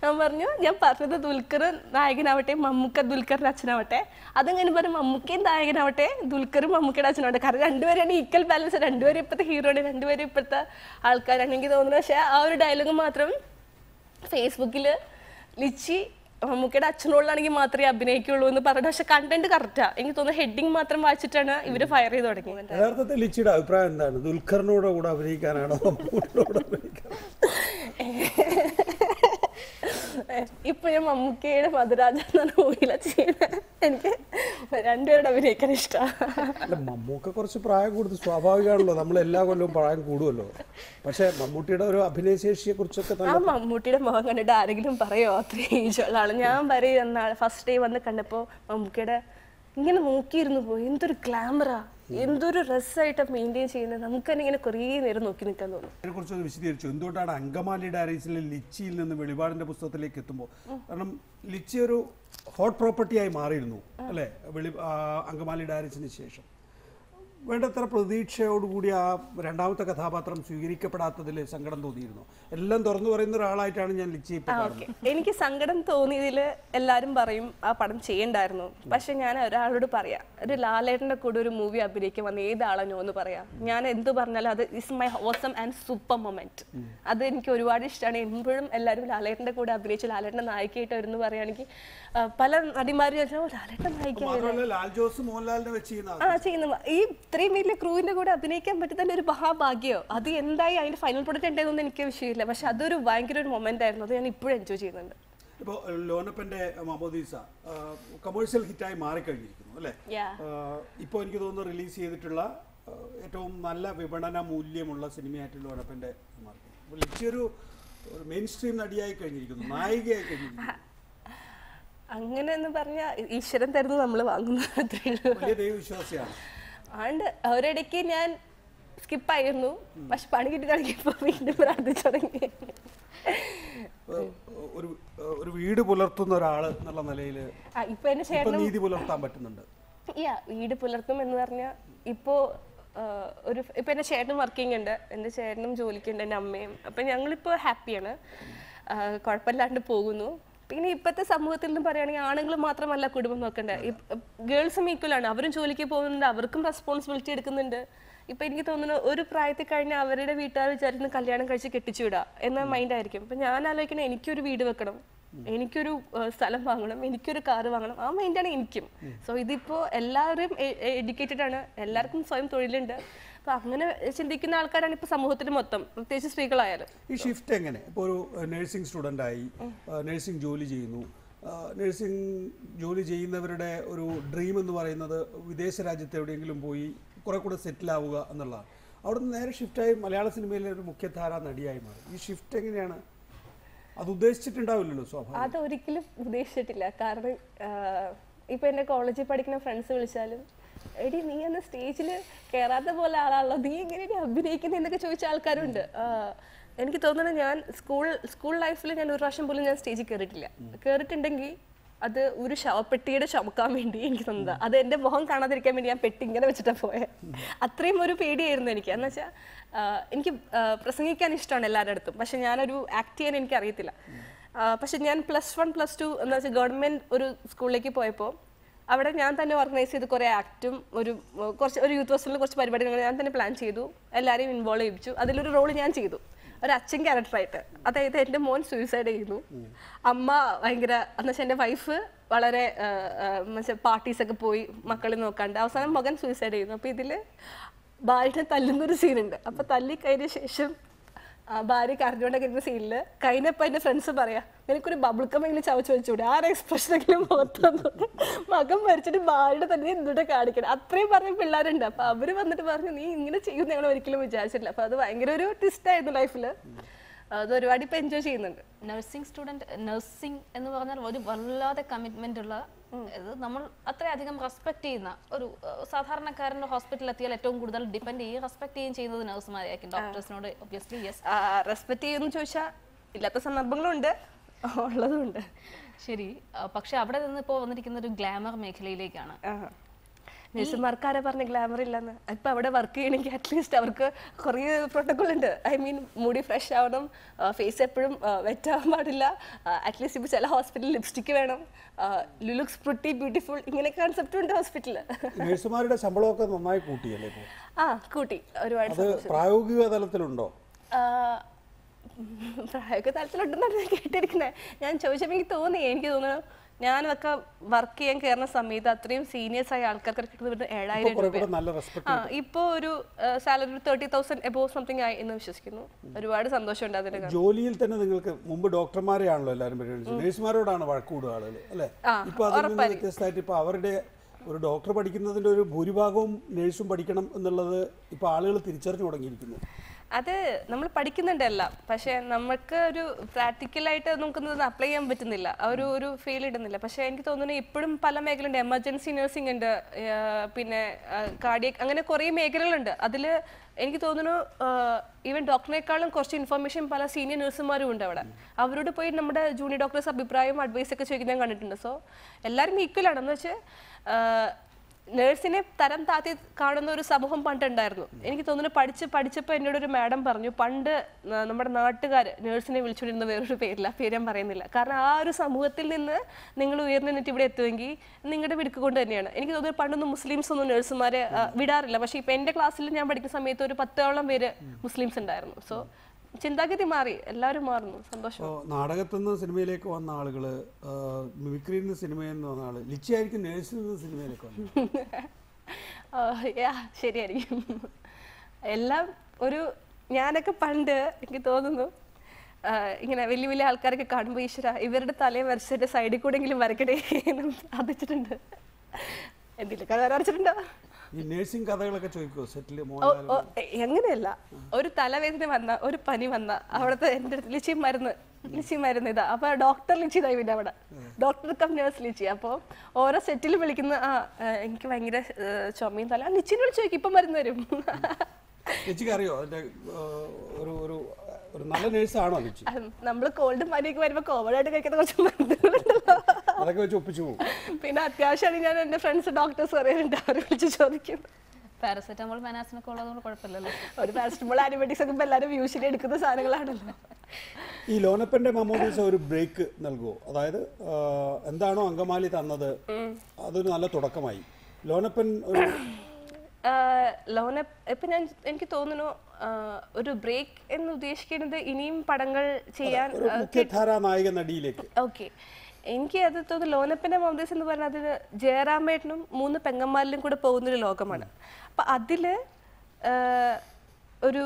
ഞാൻ പറഞ്ഞു ഞാൻ പറഞ്ഞത് ദുൽഖർ നായകനാവട്ടെ മമ്മൂക്ക ദുൽഖറിന്റെ അച്ഛനാവട്ടെ അതങ്ങനെ പറഞ്ഞു മമ്മൂക്കയും നായകനാവട്ടെ ദുൽഖറും മമ്മൂക്കയുടെ അച്ഛനാവട്ടെ കാരണം രണ്ടുപേരാണ് ഈക്വൽ ബാലൻസ് രണ്ടുപേരും ഇപ്പോഴത്തെ ഹീറോയുടെ രണ്ടുപേരും ഇപ്പോഴത്തെ ആൾക്കാരാണെങ്കിൽ തോന്നുന്നു പക്ഷെ ആ ഒരു ഡയലോഗ് മാത്രം ഫേസ്ബുക്കിൽ ലിച്ചി മമ്മൂക്കയുടെ അച്ഛനോളാണെങ്കിൽ മാത്രമേ അഭിനയിക്കുള്ളൂ എന്ന് പറഞ്ഞു പക്ഷെ കണ്ടന്റ് കറക്റ്റാ എനിക്ക് തോന്നുന്നു ഹെഡിങ് മാത്രം വായിച്ചിട്ടാണ് ഇവര് ഫയർ ചെയ്ത് തുടങ്ങിയത് യഥാർത്ഥത്തിൽ ലിച്ചിയുടെ അഭിപ്രായം എന്താണ് ദുൽഖറിനോട് കൂടെ അഭിനയിക്കാനാണോ മമ്മൂട്ടിനോട് അഭിനയിക്കാൻ ഇപ്പോഴും ഞാൻ മമ്മൂക്കയുടെ മധുരാജ എന്ന മൂവിയിലെ ചെയ്യുന്നത് എനിക്ക് രണ്ടുപേരുടെ അഭിനയിക്കാൻ ഇഷ്ടമാണ് മമ്മൂക്ക കുറച്ച് പ്രായം കൂടുതൽ സ്വാഭാവികമാണല്ലോ നമ്മൾ എല്ലാ കൊല്ലവും പ്രായം കൂടുമല്ലോ പക്ഷെ മമ്മൂട്ടിയുടെ ഒരു അഭിനയശേഷിയെ കുറിച്ചൊക്കെ ആ മമ്മൂട്ടിയുടെ മുഖം കണ്ടിട്ട് ആരെങ്കിലും പറയോ അത്ര ആള് ഞാൻ പറയുന്ന ഫസ്റ്റ് ഡേ വന്ന് കണ്ടപ്പോ മമ്മൂക്കയുടെ ഇങ്ങനെ നോക്കിയിരുന്നു പോയി എന്തൊരു ഗ്ലാമറാ എന്തൊരു രസമായിട്ടാ മെയിൻറ്റെയിൻ ചെയ്യുന്നത് നമുക്ക് തന്നെ ഇങ്ങനെ കുറേ നേരം നോക്കി നിൽക്കാൻ തോന്നും അതിനെക്കുറിച്ചൊന്ന് വിശദീകരിച്ചു എന്തുകൊണ്ടാണ് അങ്കമാലി ഡയറീസിലെ ലിച്ചിയിൽ നിന്ന് വെളിപാടിന്റെ പുസ്തകത്തിലേക്ക് എത്തുമ്പോൾ കാരണം ലിച്ചി ഒരു ഹോട്ട് പ്രോപ്പർട്ടിയായി മാറിയിരുന്നു അല്ലേ അങ്കമാലി ഡയറീസിന് ശേഷം വേണ്ടത്ര പ്രതീക്ഷയോടുകൂടി ആ രണ്ടാമത്തെ കഥാപാത്രം സ്വീകരിക്കപ്പെടാത്തതിൽ സങ്കടം തോന്നിയിരുന്നു എല്ലാം തുറന്നു പറയുന്ന ഒരാളായിട്ടാണ് ഞാൻ ലിച്ചി എനിക്ക് സങ്കടം തോന്നിയതിൽ എല്ലാവരും പറയും ആ പടം ചെയ്യണ്ടായിരുന്നു പക്ഷെ ഞാൻ ഒരാളോട് പറയാം ഒരു ലാലേട്ടൻ്റെ കൂടെ ഒരു മൂവി അഭിനയിക്കും വന്ന ഏതാളനോ എന്ന് പറയാം ഞാൻ എന്ത് പറഞ്ഞാലും അത് is my awesome and super moment അത് എനിക്ക് ഒരുപാട് ഇഷ്ടമാണ് എപ്പോഴും എല്ലാവരും ലാലേട്ടൻ്റെ കൂടെ അഭിനയിച്ച് ലാലേട്ടൻ നായികയായിട്ട് വരുന്നു പറയുകയാണെങ്കിൽ പല നടിമാരും ലാലേട്ടൻ നായിക ആ ചെയ്യുന്ന ഈ ഇത്രയും വലിയ ക്രൂവിന്റെ കൂടെ അഭിനയിക്കാൻ പറ്റുന്ന ഒരു മഹാഭാഗ്യോ അത് എന്തായി അതിന്റെ ഫൈനൽ പ്രൊഡക്റ്റ് ഉണ്ടായതൊന്നും എനിക്ക് വിഷയമില്ല പക്ഷെ അതൊരു ഭയങ്കര ഒരു മൊമെന്റ് ആയിരുന്നു അത് ഞാൻ ഇപ്പോഴും എൻജോയ് ചെയ്യുന്നുണ്ട് ഇപ്പോ ലോനപ്പൻ്റെ മമോദീസ കമേഴ്ഷ്യൽ ഹിറ്റായി മാറിക്കഴിഞ്ഞിരിക്കുന്നു അല്ലേ ഇപ്പോൾ എനിക്ക് തോന്നുന്നു റിലീസ് ചെയ്തിട്ടുള്ള ഏറ്റവും നല്ല വിപണന മൂല്യമുള്ള സിനിമയായിട്ട് ലോനപ്പൻ്റെ മാറി ലക്ഷ്യൊരു മെയിൻ സ്ട്രീം നടിയായി കഴിഞ്ഞിരിക്കുന്നു നായികയായി കഴിഞ്ഞിരിക്കുന്നു അങ്ങനെ എന്ന് പറഞ്ഞാൽ ഈശ്വരൻ തരുന്നു നമ്മൾ വാങ്ങുന്നത് വലിയ ദൈവവിശ്വാസിയാണ് ആണ്ട് ഒരിടയ്ക്ക് ഞാൻ സ്കിപ്പായിരുന്നു പക്ഷെ പണി കിട്ടി തുടങ്ങിയപ്പോൾ വീണ്ടും പ്രാർത്ഥിച്ചു തുടങ്ങി ഒരു വീട് പുലർത്തുന്ന ഒരാള് എന്നുള്ള നിലയിൽ ഇപ്പൊ എന്റെ പുലർത്താൻ പറ്റുന്നുണ്ട് യാ വീട് പുലർത്തും എന്ന് പറഞ്ഞ ഇപ്പോ ഒരു ഇപ്പൊ എന്റെ ചേട്ടനും വർക്കിംഗ് ഉണ്ട് എന്റെ ചേട്ടനും ജോലിക്കുണ്ട് എന്റെ അമ്മയും അപ്പൊ ഞങ്ങളിപ്പോ ഹാപ്പിയാണ് കുഴപ്പമില്ലാണ്ട് പോകുന്നു പിന്നെ ഇപ്പത്തെ സമൂഹത്തിൽ നിന്ന് പറയുകയാണെങ്കിൽ ആണുങ്ങൾ മാത്രമല്ല കുടുംബം നോക്കേണ്ടത് ഗേൾസും ഈക്വൽ ആണ് അവരും ജോലിക്ക് പോകുന്നുണ്ട് അവർക്കും റെസ്പോൺസിബിലിറ്റി എടുക്കുന്നുണ്ട് ഇപ്പൊ എനിക്ക് തോന്നുന്നു ഒരു പ്രായത്തിൽ കഴിഞ്ഞാൽ അവരുടെ വീട്ടുകാർ വിചാരിക്കുന്ന കല്യാണം കഴിച്ച് കെട്ടിച്ചുവിടുക എന്ന മൈൻഡ് ആയിരിക്കും ഇപ്പൊ ഞാൻ ആലോചിക്കണം എനിക്കൊരു വീട് വെക്കണം എനിക്കൊരു സ്ഥലം വാങ്ങണം എനിക്കൊരു കാറ് വാങ്ങണം ആ മൈൻഡാണ് എനിക്കും സോ ഇതിപ്പോ എല്ലാവരും എഡ്യൂക്കേറ്റഡ് ആണ് എല്ലാവർക്കും സ്വയം തൊഴിലുണ്ട് അപ്പൊ അങ്ങനെ ചിന്തിക്കുന്ന ആൾക്കാരാണ് ഇപ്പൊ സമൂഹത്തിൽ മൊത്തം പ്രത്യേകിച്ച് സ്ത്രീകളായാലും ഈ ഷിഫ്റ്റ് എങ്ങനെ ഇപ്പോൾ ഒരു നഴ്സിംഗ് സ്റ്റുഡൻ്റ് ആയി നഴ്സിംഗ് ജോലി ചെയ്യുന്നു നഴ്സിംഗ് ജോലി ചെയ്യുന്നവരുടെ ഒരു ഡ്രീം എന്ന് പറയുന്നത് വിദേശ രാജ്യത്ത് എവിടെയെങ്കിലും പോയി കുറെ കൂടെ സെറ്റിൽ ആവുക എന്നുള്ളതാണ് അവിടെ നിന്ന് നേരെ ഷിഫ്റ്റായി മലയാള സിനിമയിലെ ഒരു മുഖ്യധാര നടിയായി മാറി ഈ ഷിഫ്റ്റ് എങ്ങനെയാണ് അത് ഉദ്ദേശിച്ചിട്ടുണ്ടാവില്ലല്ലോ സ്വാഭാവികം അതൊരിക്കലും ഉദ്ദേശിച്ചിട്ടില്ല കാരണം ഇപ്പൊ എന്റെ കോളേജിൽ പഠിക്കുന്ന ഫ്രണ്ട്സ് വിളിച്ചാലും എടി നീ അന്ന് സ്റ്റേജിൽ കയറാത്ത പോലെ ആളാണല്ലോ നീ എങ്ങനെയാണ് അഭിനയിക്കുന്നത് എന്നൊക്കെ ചോദിച്ച ആൾക്കാരുണ്ട് എനിക്ക് തോന്നുന്നത് ഞാൻ സ്കൂൾ സ്കൂൾ ലൈഫിൽ ഞാൻ ഒരു പ്രാവശ്യം പോലും ഞാൻ സ്റ്റേജിൽ കയറിയിട്ടില്ല കയറിയിട്ടുണ്ടെങ്കിൽ അത് ഒരു ശവപ്പെട്ടിയുടെ ചുമക്കാൻ വേണ്ടി എനിക്ക് തോന്നുന്നത് അത് എൻ്റെ മുഖം കാണാതിരിക്കാൻ വേണ്ടി ഞാൻ പെട്ടി ഇങ്ങനെ വെച്ചിട്ടാണ് പോയത് അത്രയും ഒരു പേടിയായിരുന്നു എനിക്ക് എന്ന് വെച്ചാൽ എനിക്ക് പ്രസംഗിക്കാൻ ഇഷ്ടമാണ് എല്ലാവരുടെ അടുത്തും പക്ഷെ ഞാനൊരു ആക്ട് ചെയ്യാൻ എനിക്ക് അറിയത്തില്ല പക്ഷെ ഞാൻ പ്ലസ് വൺ പ്ലസ് ടു എന്ന് വെച്ചാൽ ഗവൺമെൻറ് ഒരു സ്കൂളിലേക്ക് പോയപ്പോൾ അവിടെ ഞാൻ തന്നെ ഓർഗനൈസ് ചെയ്ത് കുറേ ആക്റ്റും ഒരു കുറച്ച് ഒരു യൂത്ത് ഹോസ്റ്റലിൽ കുറച്ച് പരിപാടികൾ ഞാൻ തന്നെ പ്ലാൻ ചെയ്തു എല്ലാവരെയും ഇൻവോൾവ് ചെയ്യിച്ചു അതിലൊരു റോൾ ഞാൻ ചെയ്തു ഒരു അച്ഛൻ ക്യാരക്ടറായിട്ട് അതായത് എൻ്റെ മോൻ സൂയിസൈഡ് ചെയ്യുന്നു അമ്മ ഭയങ്കര വെച്ചാൽ എൻ്റെ വൈഫ് വളരെ പാർട്ടീസൊക്കെ പോയി മക്കളെ നോക്കാണ്ട് അവസാനം മകൻ സൂയിസൈഡ് ചെയ്യുന്നു അപ്പോൾ ഇതിൽ ബാലിനെ തല്ലുന്നൊരു സീനുണ്ട് അപ്പോൾ തല്ലി കഴിഞ്ഞ ശേഷം ഭാര്യ കരഞ്ഞുകൊണ്ടൊക്കെ ഇരുന്ന സീനിൽ കഴിഞ്ഞപ്പോ എന്റെ ഫ്രണ്ട്സ് പറയാ എനിക്കൊരു ബബിൾക്കമെങ്കിലും ചവച്ചു വെച്ചൂടെ ആ എക്സ്പ്രഷൻ എക്സ്പ്രഷനെങ്കിലും പുറത്തു മകം മരിച്ചിട്ട് ഭാര്യയുടെ തന്നെ എന്നിട്ട് കാണിക്കണം അത്രയും പറഞ്ഞ പിള്ളേരുണ്ട് അപ്പോൾ അവര് വന്നിട്ട് പറഞ്ഞു നീ ഇങ്ങനെ ചെയ്യുന്ന ഞങ്ങൾ ഒരിക്കലും വിചാരിച്ചിട്ടില്ല അപ്പോൾ അത് ഭയങ്കര ഒരു ട്വിസ്റ്റ് ആയിരുന്നു ലൈഫിൽ അത് ഒരുപാട് ഇപ്പം എൻജോയ് ചെയ്യുന്നുണ്ട് നഴ്സിംഗ് സ്റ്റുഡന്റ് നഴ്സിംഗ് എന്ന് പറഞ്ഞാൽ ഒരു വല്ലാതെ കമ്മിറ്റ്മെൻ്റ് ഉള്ള ഇത് നമ്മൾ അത്രയധികം റെസ്പെക്ട് ചെയ്യുന്ന ഒരു സാധാരണക്കാരൻ്റെ ഹോസ്പിറ്റലിൽ എത്തിയാൽ ഏറ്റവും കൂടുതൽ ഡിപ്പെൻഡ് ചെയ്യുകയും റെസ്പെക്ട് ചെയ്യുകയും ചെയ്യുന്നത് നഴ്സുമാരെയായിരിക്കും ഡോക്ടേഴ്സിനോട് ഒബ്വിയസ്ലി യെസ് റെസ്പെക്ട് ചെയ്യുന്ന ചോദിച്ചാൽ ഇല്ലാത്ത സന്ദർഭങ്ങളുണ്ട് ഉള്ളതുണ്ട് ശരി പക്ഷെ അവിടെ നിന്ന് ഇപ്പോൾ വന്നിരിക്കുന്ന ഒരു ഗ്ലാമർ മേഖലയിലേക്കാണ് നഴ്സുമാർക്ക് പറഞ്ഞ ഗ്ലാമർ ഇല്ലെന്ന് ഇപ്പൊ അവിടെ വർക്ക് ചെയ്യണമെങ്കിൽ അറ്റ്ലീസ്റ്റ് അവർക്ക് കുറെ പ്രോട്ടോകോൾ ഉണ്ട് ഐ മീൻ മുടി ഫ്രഷ് ആവണം ഫേസ് എപ്പോഴും വെറ്റ് ആവാൻ പാടില്ല അറ്റ്ലീസ്റ്റ് ഇപ്പൊ ചില ഹോസ്പിറ്റലിൽ ലിപ്സ്റ്റിക് വേണം ലുലുക്സ് പ്രിട്ടി ബ്യൂട്ടിഫുൾ ഇങ്ങനെ കൺസെപ്റ്റ് ഉണ്ട് ഹോസ്പിറ്റലിൽ നഴ്സുമാരുടെ ശമ്പളമൊക്കെ നന്നായി കൂട്ടിയല്ലേ ആ കൂട്ടി ഒരുപാട് പ്രായോഗിക തലത്തിലുണ്ടോ പ്രായോഗിക തലത്തിലുണ്ടെന്നാണ് കേട്ടിരിക്കുന്നത് ഞാൻ ചോദിച്ചപ്പോ എനിക്ക് തോന്നി എനിക്ക് തോന്നുന്നു ഞാനൊക്കെ വർക്ക് ചെയ്യാൻ കയറുന്ന സമയത്ത് അത്രയും സീനിയേഴ്സ് ആയ ആൾക്കാർക്ക് കിട്ടുന്ന ഏഴായിരം രൂപ ആ ഒരു സാലറി ഒരു തേർട്ടി തൗസൻഡ് എബോവ് സംതിങ് ആയി എന്ന് വിശ്വസിക്കുന്നു ഒരുപാട് സന്തോഷമുണ്ട് അതിന് ജോലിയിൽ തന്നെ നിങ്ങൾക്ക് മുമ്പ് ഡോക്ടർമാരെയാണല്ലോ എല്ലാവരും പരിഗണിച്ചത് നേഴ്സുമാരോടാണ് വഴക്കൂടുക ആളുകൾ അല്ലേ ഇപ്പൊ വ്യത്യസ്തമായിട്ട് ഇപ്പൊ അവരുടെ ഒരു ഡോക്ടർ പഠിക്കുന്നതിന്റെ ഒരു ഭൂരിഭാഗവും നേഴ്സും പഠിക്കണം എന്നുള്ളത് ഇപ്പൊ ആളുകൾ തിരിച്ചറിഞ്ഞു തുടങ്ങിയിരിക്കുന്നു അത് നമ്മൾ പഠിക്കുന്നുണ്ട് എല്ലാം പക്ഷെ നമുക്ക് ഒരു പ്രാക്ടിക്കൽ ആയിട്ട് നമുക്ക് അപ്ലൈ ചെയ്യാൻ പറ്റുന്നില്ല ആ ഒരു ഒരു ഫീൽ ഇടുന്നില്ല പക്ഷെ എനിക്ക് തോന്നുന്നു ഇപ്പോഴും പല മേഖലയുണ്ട് എമർജൻസി നഴ്സിംഗ് ഉണ്ട് പിന്നെ കാർഡിയക് അങ്ങനെ കുറേ മേഖലകളുണ്ട് അതിൽ എനിക്ക് തോന്നുന്നു ഈവൻ ഡോക്ടറിനേക്കാളും കുറച്ച് ഇൻഫർമേഷൻ പല സീനിയർ നഴ്സുമാരും ഉണ്ട് അവിടെ അവരോട് പോയി നമ്മുടെ ജൂനിയർ ഡോക്ടേഴ്സ് അഭിപ്രായം അഡ്വൈസ് ഒക്കെ കണ്ടിട്ടുണ്ട് സോ എല്ലാവരും ഈക്വൽ ആണെന്ന് വെച്ചാൽ നേഴ്സിനെ തരം താത്തി കാണുന്ന ഒരു സമൂഹം പണ്ടുണ്ടായിരുന്നു എനിക്ക് തോന്നുന്നു പഠിച്ച് പഠിച്ചപ്പോൾ എന്നോട് ഒരു മാഡം പറഞ്ഞു പണ്ട് നമ്മുടെ നാട്ടുകാർ നേഴ്സിനെ വിളിച്ചുകൊണ്ടിരുന്ന വേറൊരു പേരില്ല പേര് ഞാൻ പറയുന്നില്ല കാരണം ആ ഒരു സമൂഹത്തിൽ നിന്ന് നിങ്ങൾ ഉയർന്നു നിന്നിട്ട് ഇവിടെ എത്തുമെങ്കിൽ നിങ്ങളുടെ വിടുക്ക് കൊണ്ട് തന്നെയാണ് എനിക്ക് തോന്നുന്നു പണ്ടൊന്നും മുസ്ലിംസ് ഒന്നും നേഴ്സുമാരെ വിടാറില്ല പക്ഷേ ഇപ്പം എൻ്റെ ക്ലാസ്സിൽ ഞാൻ പഠിക്കുന്ന സമയത്ത് ഒരു പത്തോളം പേര് മുസ്ലിംസ് ഉണ്ടായിരുന്നു സോ ചിന്താഗതി മാറി എല്ലാവരും മാറുന്നു സന്തോഷം നാടകത്തിൽ നിന്ന് സിനിമയിലേക്ക് വന്ന ആളുകൾ മിമിക്രിയിൽ നിന്ന് സിനിമയിൽ നിന്ന് വന്ന ആൾ ലിച്ചിയായിരിക്കും നേഴ്സിൽ നിന്ന് സിനിമയിലേക്ക് വന്നു ശരിയായിരിക്കും എല്ലാം ഒരു ഞാനൊക്കെ പണ്ട് എനിക്ക് തോന്നുന്നു ഇങ്ങനെ വലിയ വലിയ ആൾക്കാരൊക്കെ കാണുമ്പോൾ ഈശ്വര ഇവരുടെ തലയെ വരച്ചിട്ട് സൈഡിൽ എങ്കിലും വരക്കടേ എന്ന് ആദിച്ചിട്ടുണ്ട് എന്തെങ്കിലുമൊക്കെ വരച്ചിട്ടുണ്ടോ ഈ കഥകളൊക്കെ ചോദിക്കോ സെറ്റിൽ എങ്ങനെയല്ല ഒരു തലവേദന വന്ന ഒരു പനി വന്ന അവിടുത്തെ എൻ്റെ അടുത്ത് ലിച്ചി മരുന്ന് ലിച്ചി മരുന്ന് ഇതാ അപ്പൊ ഡോക്ടർ ലിച്ചി ഇതായി പിന്നെ അവിടെ ഡോക്ടർ കം നേഴ്സ് ലിച്ചി അപ്പോൾ ഓരോ സെറ്റിൽ വിളിക്കുന്ന ആ എനിക്ക് ഭയങ്കര ചുമയും തല ലിച്ചിനെ വിളിച്ച് ചോദിക്കും ഇപ്പൊ മരുന്ന് തരും ലിച്ചിക്ക് അറിയോ അതിന്റെ ഒരു ഒരു ഒരു നല്ല നേഴ്സാണോ ചേച്ചി നമ്മൾ കോൾഡ് പനിയൊക്കെ വരുമ്പോൾ കോമൺ ആയിട്ട് കഴിക്കുന്ന കുറച്ച് മരുന്നുകളുണ്ടല്ലോ അതൊക്കെ വെച്ച് ഒപ്പിച്ചു പിന്നെ അത്യാവശ്യമാണ് ഞാൻ എൻ്റെ ഫ്രണ്ട്സ് ഡോക്ടേഴ്സ് പറയുന്നുണ്ട് അവരെ വിളിച്ച് ചോദിക്കും പാരസെറ്റമോൾ മെനാസിനൊക്കെ ഉള്ളതുകൊണ്ട് കുഴപ്പമില്ലല്ലോ ഒരു പാരസെറ്റമോൾ ആന്റിബയോട്ടിക്സ് ഒക്കെ എല്ലാവരും യൂഷ്വലി എടുക്കുന്ന സാധനങ്ങളാണല്ലോ ഈ ലോനപ്പന്റെ മമ്മൂട്ടീസ് ഒരു ബ്രേക്ക് നൽകുമോ അതായത് എന്താണോ അങ്കമാലി തന്നത് അതൊരു നല്ല തുടക്കമായി ലോനപ്പൻ ഒരു ലോഹന ഇപ്പൊ ഞാൻ എനിക്ക് തോന്നുന്നു ഒരു ബ്രേക്ക് എന്ന് ഉദ്ദേശിക്കുന്നത് ഇനിയും പടങ്ങൾ ചെയ്യാൻ നായിക നടിയിലേക്ക് ഓക്കെ എനിക്ക് അത് തോന്നുന്നു ലോനപ്പിന്റെ മൗദേശം എന്ന് പറഞ്ഞാൽ അതിന് ജയറാമേട്ടനും മൂന്ന് പെങ്ങന്മാരിലും കൂടെ പോകുന്നൊരു ലോകമാണ് അപ്പൊ അതില് ഒരു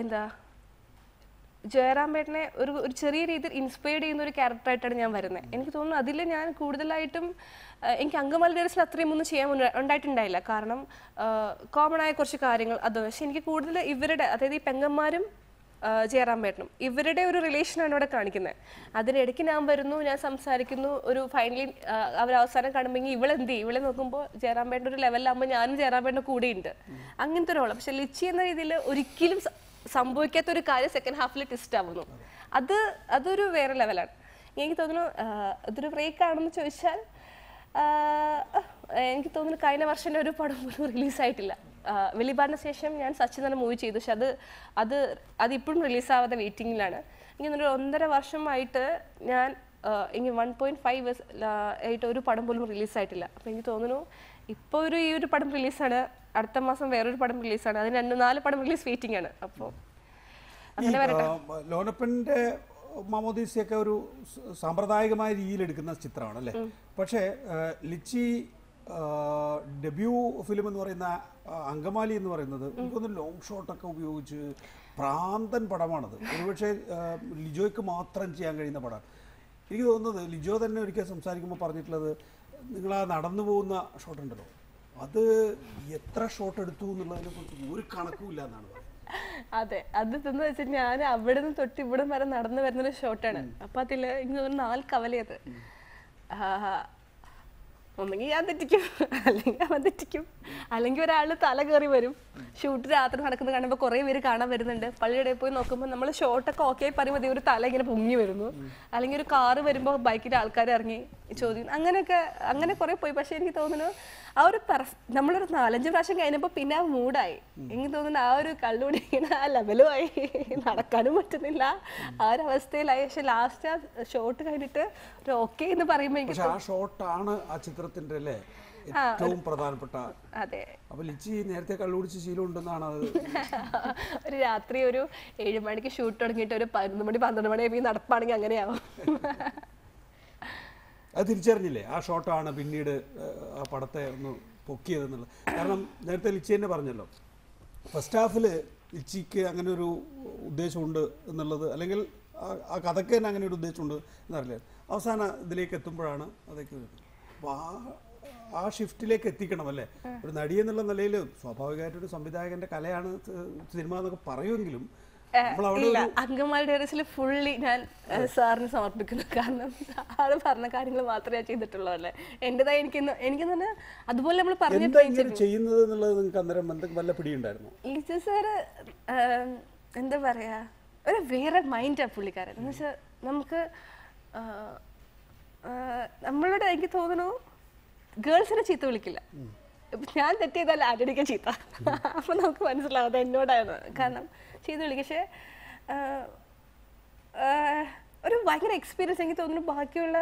എന്താ ജയറാംബേട്ടനെ ഒരു ഒരു ചെറിയ രീതിയിൽ ഇൻസ്പയർ ചെയ്യുന്ന ഒരു ക്യാരക്ടറായിട്ടാണ് ഞാൻ വരുന്നത് എനിക്ക് തോന്നുന്നു അതിൽ ഞാൻ കൂടുതലായിട്ടും എനിക്ക് അങ്കമാലി ഡേഴ്സിൽ അത്രയും ഒന്നും ചെയ്യാൻ ഉണ്ടായിട്ടുണ്ടായില്ല കാരണം കോമൺ ആയ കുറച്ച് കാര്യങ്ങൾ അത് പക്ഷേ എനിക്ക് കൂടുതൽ ഇവരുടെ അതായത് ഈ പെങ്ങന്മാരും ജയറാംബേട്ടനും ഇവരുടെ ഒരു റിലേഷനാണ് ഇവിടെ കാണിക്കുന്നത് അതിനിടയ്ക്ക് ഞാൻ വരുന്നു ഞാൻ സംസാരിക്കുന്നു ഒരു ഫൈനലി അവർ അവസാനം കാണുമ്പോൾ ഇവളെന്ത് ഇവളെ നോക്കുമ്പോൾ ജയറാംബേട്ടൻ ഒരു ലെവലിലാകുമ്പോൾ ഞാനും ജയറാംബേട്ടൻ്റെ കൂടെയുണ്ട് അങ്ങനത്തെ ഒരാളാണ് പക്ഷെ ലിച്ചി എന്ന രീതിയിൽ ഒരിക്കലും സംഭവിക്കാത്ത ഒരു കാര്യം സെക്കൻഡ് ഹാഫിൽ ട്വിസ്റ്റ് ആവുന്നു അത് അതൊരു വേറെ ലെവലാണ് എനിക്ക് തോന്നുന്നു അതൊരു ബ്രേക്ക് ആണെന്ന് ചോദിച്ചാൽ എനിക്ക് തോന്നുന്നു കഴിഞ്ഞ വർഷം ഒരു പടം പോലും റിലീസായിട്ടില്ല വെളിപാടിന് ശേഷം ഞാൻ സച്ചിൻ തന്നെ മൂവി ചെയ്തു പക്ഷെ അത് അത് അതിപ്പോഴും റിലീസാവാതെ വെയിറ്റിങ്ങിലാണ് എനിക്ക് ഒരു ഒന്നര വർഷമായിട്ട് ഞാൻ ഇനി വൺ പോയിന്റ് ഫൈവ് ആയിട്ട് ഒരു പടം പോലും റിലീസായിട്ടില്ല അപ്പോൾ എനിക്ക് തോന്നുന്നു ഇപ്പോൾ ഒരു ഈ ഒരു പടം റിലീസാണ് അടുത്ത മാസം വേറൊരു പടം റിലീസാണ് അതിന് രണ്ട് നാല് പടം റിലീസ് വെയിറ്റിംഗ് ആണ് അപ്പോൾ ലോനപ്പന്റെ വരട്ടെ ലോനപ്പൻ്റെ മാമോദീസയൊക്കെ ഒരു സാമ്പ്രദായികമായ രീതിയിൽ എടുക്കുന്ന ചിത്രമാണ് അല്ലേ പക്ഷേ ലിച്ചി ഡെബ്യൂ ഫിലിം എന്ന് പറയുന്ന അങ്കമാലി എന്ന് പറയുന്നത് എനിക്കൊന്ന് ലോങ് ഷോട്ടൊക്കെ ഉപയോഗിച്ച് പ്രാന്തൻ പടമാണത് ഒരുപക്ഷെ ലിജോയ്ക്ക് മാത്രം ചെയ്യാൻ കഴിയുന്ന പടമാണ് എനിക്ക് തോന്നുന്നത് ലിജോ തന്നെ ഒരിക്കൽ സംസാരിക്കുമ്പോൾ പറഞ്ഞിട്ടുള്ളത് നിങ്ങൾ ആ നടന്നു പോകുന്ന ഷോട്ട് ഉണ്ടല്ലോ അത് എത്ര ഷോട്ട് എടുത്തു എന്നുള്ളതിനെ കുറിച്ച് ഒരു കണക്കുമില്ല എന്നാണ് അതെ അത് എന്ന് വെച്ചാൽ ഞാൻ അവിടെ നിന്ന് തൊട്ട് ഇവിടം വരെ നടന്നു വരുന്ന ഒരു ഷോട്ടാണ് അപ്പൊ അതില് ഇങ്ങനെ നാല് കവലയത് ഒന്നെങ്കിൽ ഞാൻ തെറ്റിക്കും അല്ലെങ്കിൽ അവൻ തെറ്റിക്കും അല്ലെങ്കിൽ ഒരാൾ തല കയറി വരും ഷൂട്ട് രാത്രി നടക്കുന്നത് കാണുമ്പോൾ കുറേ പേര് കാണാൻ വരുന്നുണ്ട് പള്ളിയുടെ പോയി നോക്കുമ്പോൾ നമ്മൾ ഷോട്ടൊക്കെ ഓക്കെ പറയുമ്പോൾ ഒരു തല ഇങ്ങനെ പൊങ്ങി വരുന്നു അല്ലെങ്കിൽ ഒരു കാറ് വരുമ്പോൾ ബൈക്കിന്റെ ആൾക്കാർ ഇറങ്ങി ചോദ്യം അങ്ങനെയൊക്കെ അങ്ങനെ കുറെ പോയി പക്ഷെ എനിക്ക് തോന്നുന്നു ആ ഒരു നമ്മളൊരു നാലഞ്ച് പ്രാവശ്യം കഴിഞ്ഞപ്പോൾ പിന്നെ ആ മൂഡായി എനിക്ക് തോന്നുന്നു ആ ഒരു കള്ളുകൂടി ഇങ്ങനെ ആ ലെവലുമായി നടക്കാനും പറ്റുന്നില്ല ആ ഒരു അവസ്ഥയിലായി പക്ഷെ ലാസ്റ്റ് ആ ഷോട്ട് കഴിഞ്ഞിട്ട് ഒരു ഓക്കെ എന്ന് പറയുമ്പോൾ എനിക്ക് ആ ഷോട്ടാണ് ആ ചിത്രത്തിന്റെ അല്ലേ ഏറ്റവും പ്രധാനപ്പെട്ട അതെ അപ്പൊ ലിച്ചി നേരത്തെ കള്ളുപിടിച്ച് ശീലം അത് ഒരു രാത്രി ഒരു ഏഴുമണിക്ക് മണിക്ക് ഷൂട്ട് തുടങ്ങിയിട്ട് ഒരു പതിനൊന്ന് മണി പന്ത്രണ്ട് മണി നടപ്പാണെങ്കിൽ അങ്ങനെയാവും അത് തിരിച്ചറിഞ്ഞില്ലേ ആ ഷോട്ടാണ് പിന്നീട് ആ പടത്തെ ഒന്ന് പൊക്കിയതെന്നുള്ളത് കാരണം നേരത്തെ ലിച്ചി തന്നെ പറഞ്ഞല്ലോ ഫസ്റ്റ് ഹാഫിൽ ലിച്ചിക്ക് അങ്ങനെ ഒരു ഉദ്ദേശമുണ്ട് എന്നുള്ളത് അല്ലെങ്കിൽ ആ കഥയ്ക്ക് തന്നെ അങ്ങനെ ഒരു ഉദ്ദേശമുണ്ട് എന്നറിയില്ല അവസാന ഇതിലേക്ക് എത്തുമ്പോഴാണ് അതൊക്കെ അപ്പോൾ ആ ആ ഷിഫ്റ്റിലേക്ക് എത്തിക്കണം അല്ലേ ഒരു നടി എന്നുള്ള നിലയിൽ സ്വാഭാവികമായിട്ടൊരു സംവിധായകൻ്റെ കലയാണ് സിനിമ എന്നൊക്കെ പറയുമെങ്കിലും ഇല്ല അങ്കമാലി ഡയറീസിൽ ഫുള്ളി ഞാൻ സാറിന് സമർപ്പിക്കുന്നു കാരണം ആള് പറഞ്ഞ കാര്യങ്ങൾ മാത്രമേ ഞാൻ ചെയ്തിട്ടുള്ളൂ അല്ലേ എന്റേതായി എനിക്ക് എനിക്ക് തന്നെ അതുപോലെ നമ്മൾ പറഞ്ഞു ചെയ്യുന്നത് എന്നുള്ളത് നിങ്ങൾക്ക് അന്നേരം വല്ല പിടിയുണ്ടായിരുന്നു ലീച്ച സാറ് എന്താ പറയാ ഒരു വേറെ മൈൻഡാണ് പുള്ളിക്കാരൻ എന്ന് വെച്ചാൽ നമുക്ക് നമ്മളോട് എനിക്ക് തോന്നുന്നു ഗേൾസിനെ ചീത്ത വിളിക്കില്ല ഞാൻ തെറ്റ് ചെയ്താൽ ആന്റണിക്ക് ചീത്ത അപ്പം നമുക്ക് മനസ്സിലാവാതെ എന്നോടായിരുന്നു കാരണം ചെയ്ത് വിളിക്കും പക്ഷേ ഒരു ഭയങ്കര എക്സ്പീരിയൻസ് എനിക്ക് തോന്നുന്നു ബാക്കിയുള്ള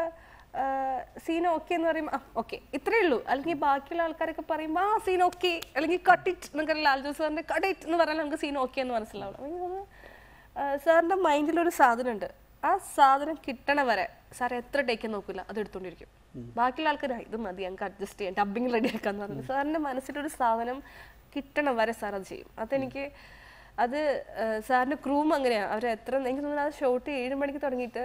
സീൻ ഓക്കെ എന്ന് പറയുമ്പോൾ ആ ഓക്കെ ഇത്രയേ ഉള്ളൂ അല്ലെങ്കിൽ ബാക്കിയുള്ള ആൾക്കാരൊക്കെ പറയുമ്പോൾ ആ സീൻ ഓക്കെ അല്ലെങ്കിൽ കട്ടിറ്റ് എന്നൊക്കെ ലാൽ ജോസ് സാറിൻ്റെ കട്ടിറ്റ് എന്ന് പറഞ്ഞാൽ നമുക്ക് സീൻ ഓക്കെ എന്ന് മനസ്സിലാവണം സാറിൻ്റെ മൈൻഡിലൊരു സാധനമുണ്ട് ആ സാധനം കിട്ടണ വരെ സാർ എത്ര ടേക്ക് നോക്കില്ല അത് എടുത്തുകൊണ്ടിരിക്കും ബാക്കിയുള്ള ആൾക്കാർ ഇത് മതി ഞങ്ങൾക്ക് അഡ്ജസ്റ്റ് ചെയ്യാം ഡബിങ് റെഡി ആക്കാന്ന് പറഞ്ഞു സാറിൻ്റെ മനസ്സിലൊരു സാധനം കിട്ടണ വരെ സാർ അത് ചെയ്യും അതെനിക്ക് അത് സാറിൻ്റെ ക്രൂം അങ്ങനെയാണ് അവർ എത്ര എനിക്ക് തോന്നുന്നു അത് ഷോട്ട് ഏഴ് മണിക്ക് തുടങ്ങിയിട്ട്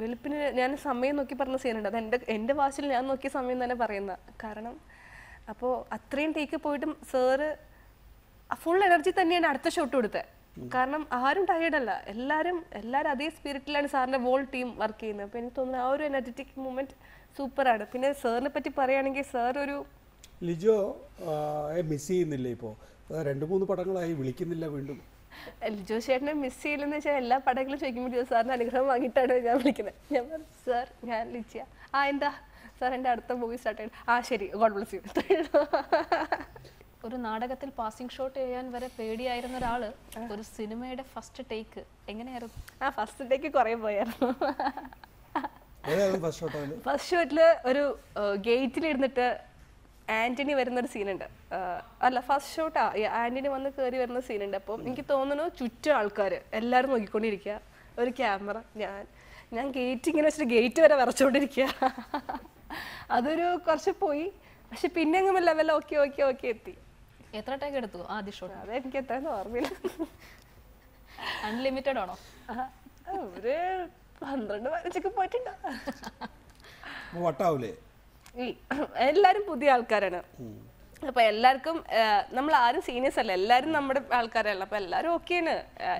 വെളുപ്പിന് ഞാൻ സമയം നോക്കി പറഞ്ഞ സീനുണ്ട് അത് എൻ്റെ എൻ്റെ വാശിൽ ഞാൻ നോക്കിയ സമയം തന്നെ പറയുന്ന കാരണം അപ്പോൾ അത്രയും ടേക്ക് പോയിട്ടും സാറ് ഫുൾ എനർജി തന്നെയാണ് അടുത്ത ഷോട്ട് കൊടുത്തത് കാരണം ആരും ടയേർഡല്ല എല്ലാവരും എല്ലാവരും അതേ സ്പിരിറ്റിലാണ് സാറിൻ്റെ വോൾ ടീം വർക്ക് ചെയ്യുന്നത് അപ്പോൾ എനിക്ക് തോന്നുന്നു ആ ഒരു എനർജറ്റിക് മൂമെൻറ്റ് സൂപ്പറാണ് പിന്നെ സാറിനെ പറ്റി പറയുകയാണെങ്കിൽ സാർ ഒരു ലിജോ മിസ് ചെയ്യുന്നില്ല ഇപ്പോൾ രണ്ട് മൂന്ന് പടങ്ങളായി വിളിക്കുന്നില്ല വീണ്ടും എൽജോ ചേട്ടനെ മിസ് ചെയ്യില്ലെന്ന് വെച്ചാൽ എല്ലാ പടങ്ങളും ചോദിക്കുമ്പോൾ സാറിന് അനുഗ്രഹം വാങ്ങിയിട്ടാണ് ഞാൻ വിളിക്കുന്നത് ഞാൻ പറഞ്ഞു സാർ ഞാൻ ലിച്ചിയ ആ എന്താ സാർ എൻ്റെ അടുത്ത മൂവി സ്റ്റാർട്ട് ചെയ്യണം ആ ശരി ഗോഡ് ബ്ലസ് യു ഒരു നാടകത്തിൽ പാസിംഗ് ഷോട്ട് ചെയ്യാൻ വരെ പേടിയായിരുന്ന ഒരാൾ ഒരു സിനിമയുടെ ഫസ്റ്റ് ടേക്ക് എങ്ങനെയായിരുന്നു ആ ഫസ്റ്റ് ടേക്ക് കുറേ പോയായിരുന്നു ഫസ്റ്റ് ഷോട്ടിൽ ഒരു ഗേറ്റിൽ ഇരുന്നിട്ട് ആന്റണി വരുന്ന ഒരു സീനുണ്ട് അല്ല ഫസ്റ്റ് ഷോട്ടാ ആന്റണി വന്ന് കയറി വരുന്ന സീനുണ്ട് അപ്പം എനിക്ക് തോന്നുന്നു ചുറ്റും ആൾക്കാർ എല്ലാവരും നോക്കിക്കൊണ്ടിരിക്കുക ഒരു ക്യാമറ ഞാൻ ഞാൻ ഗേറ്റ് ഇങ്ങനെ വെച്ചിട്ട് ഗേറ്റ് വരെ വരച്ചുകൊണ്ടിരിക്കുക അതൊരു കുറച്ച് പോയി പക്ഷെ പിന്നെ അങ്ങ് ലെവൽ ഓക്കെ ഓക്കെ ഓക്കെ എത്തി എത്ര ടേക്ക് എടുത്തു ആദ്യ ഷോട്ട് അതെ എനിക്ക് എത്ര ഓർമ്മയില്ല അൺലിമിറ്റഡ് ആണോ ഒരു പന്ത്രണ്ട് പതിനഞ്ചൊക്കെ പോയിട്ടുണ്ടോ വട്ടാവൂലേ എല്ലാരും പുതിയ ആൾക്കാരാണ് അപ്പൊ എല്ലാവർക്കും നമ്മൾ ആരും സീനിയേഴ്സ് അല്ല എല്ലാരും നമ്മുടെ ആൾക്കാരല്ല അപ്പൊ എല്ലാരും ഓക്കെയാണ്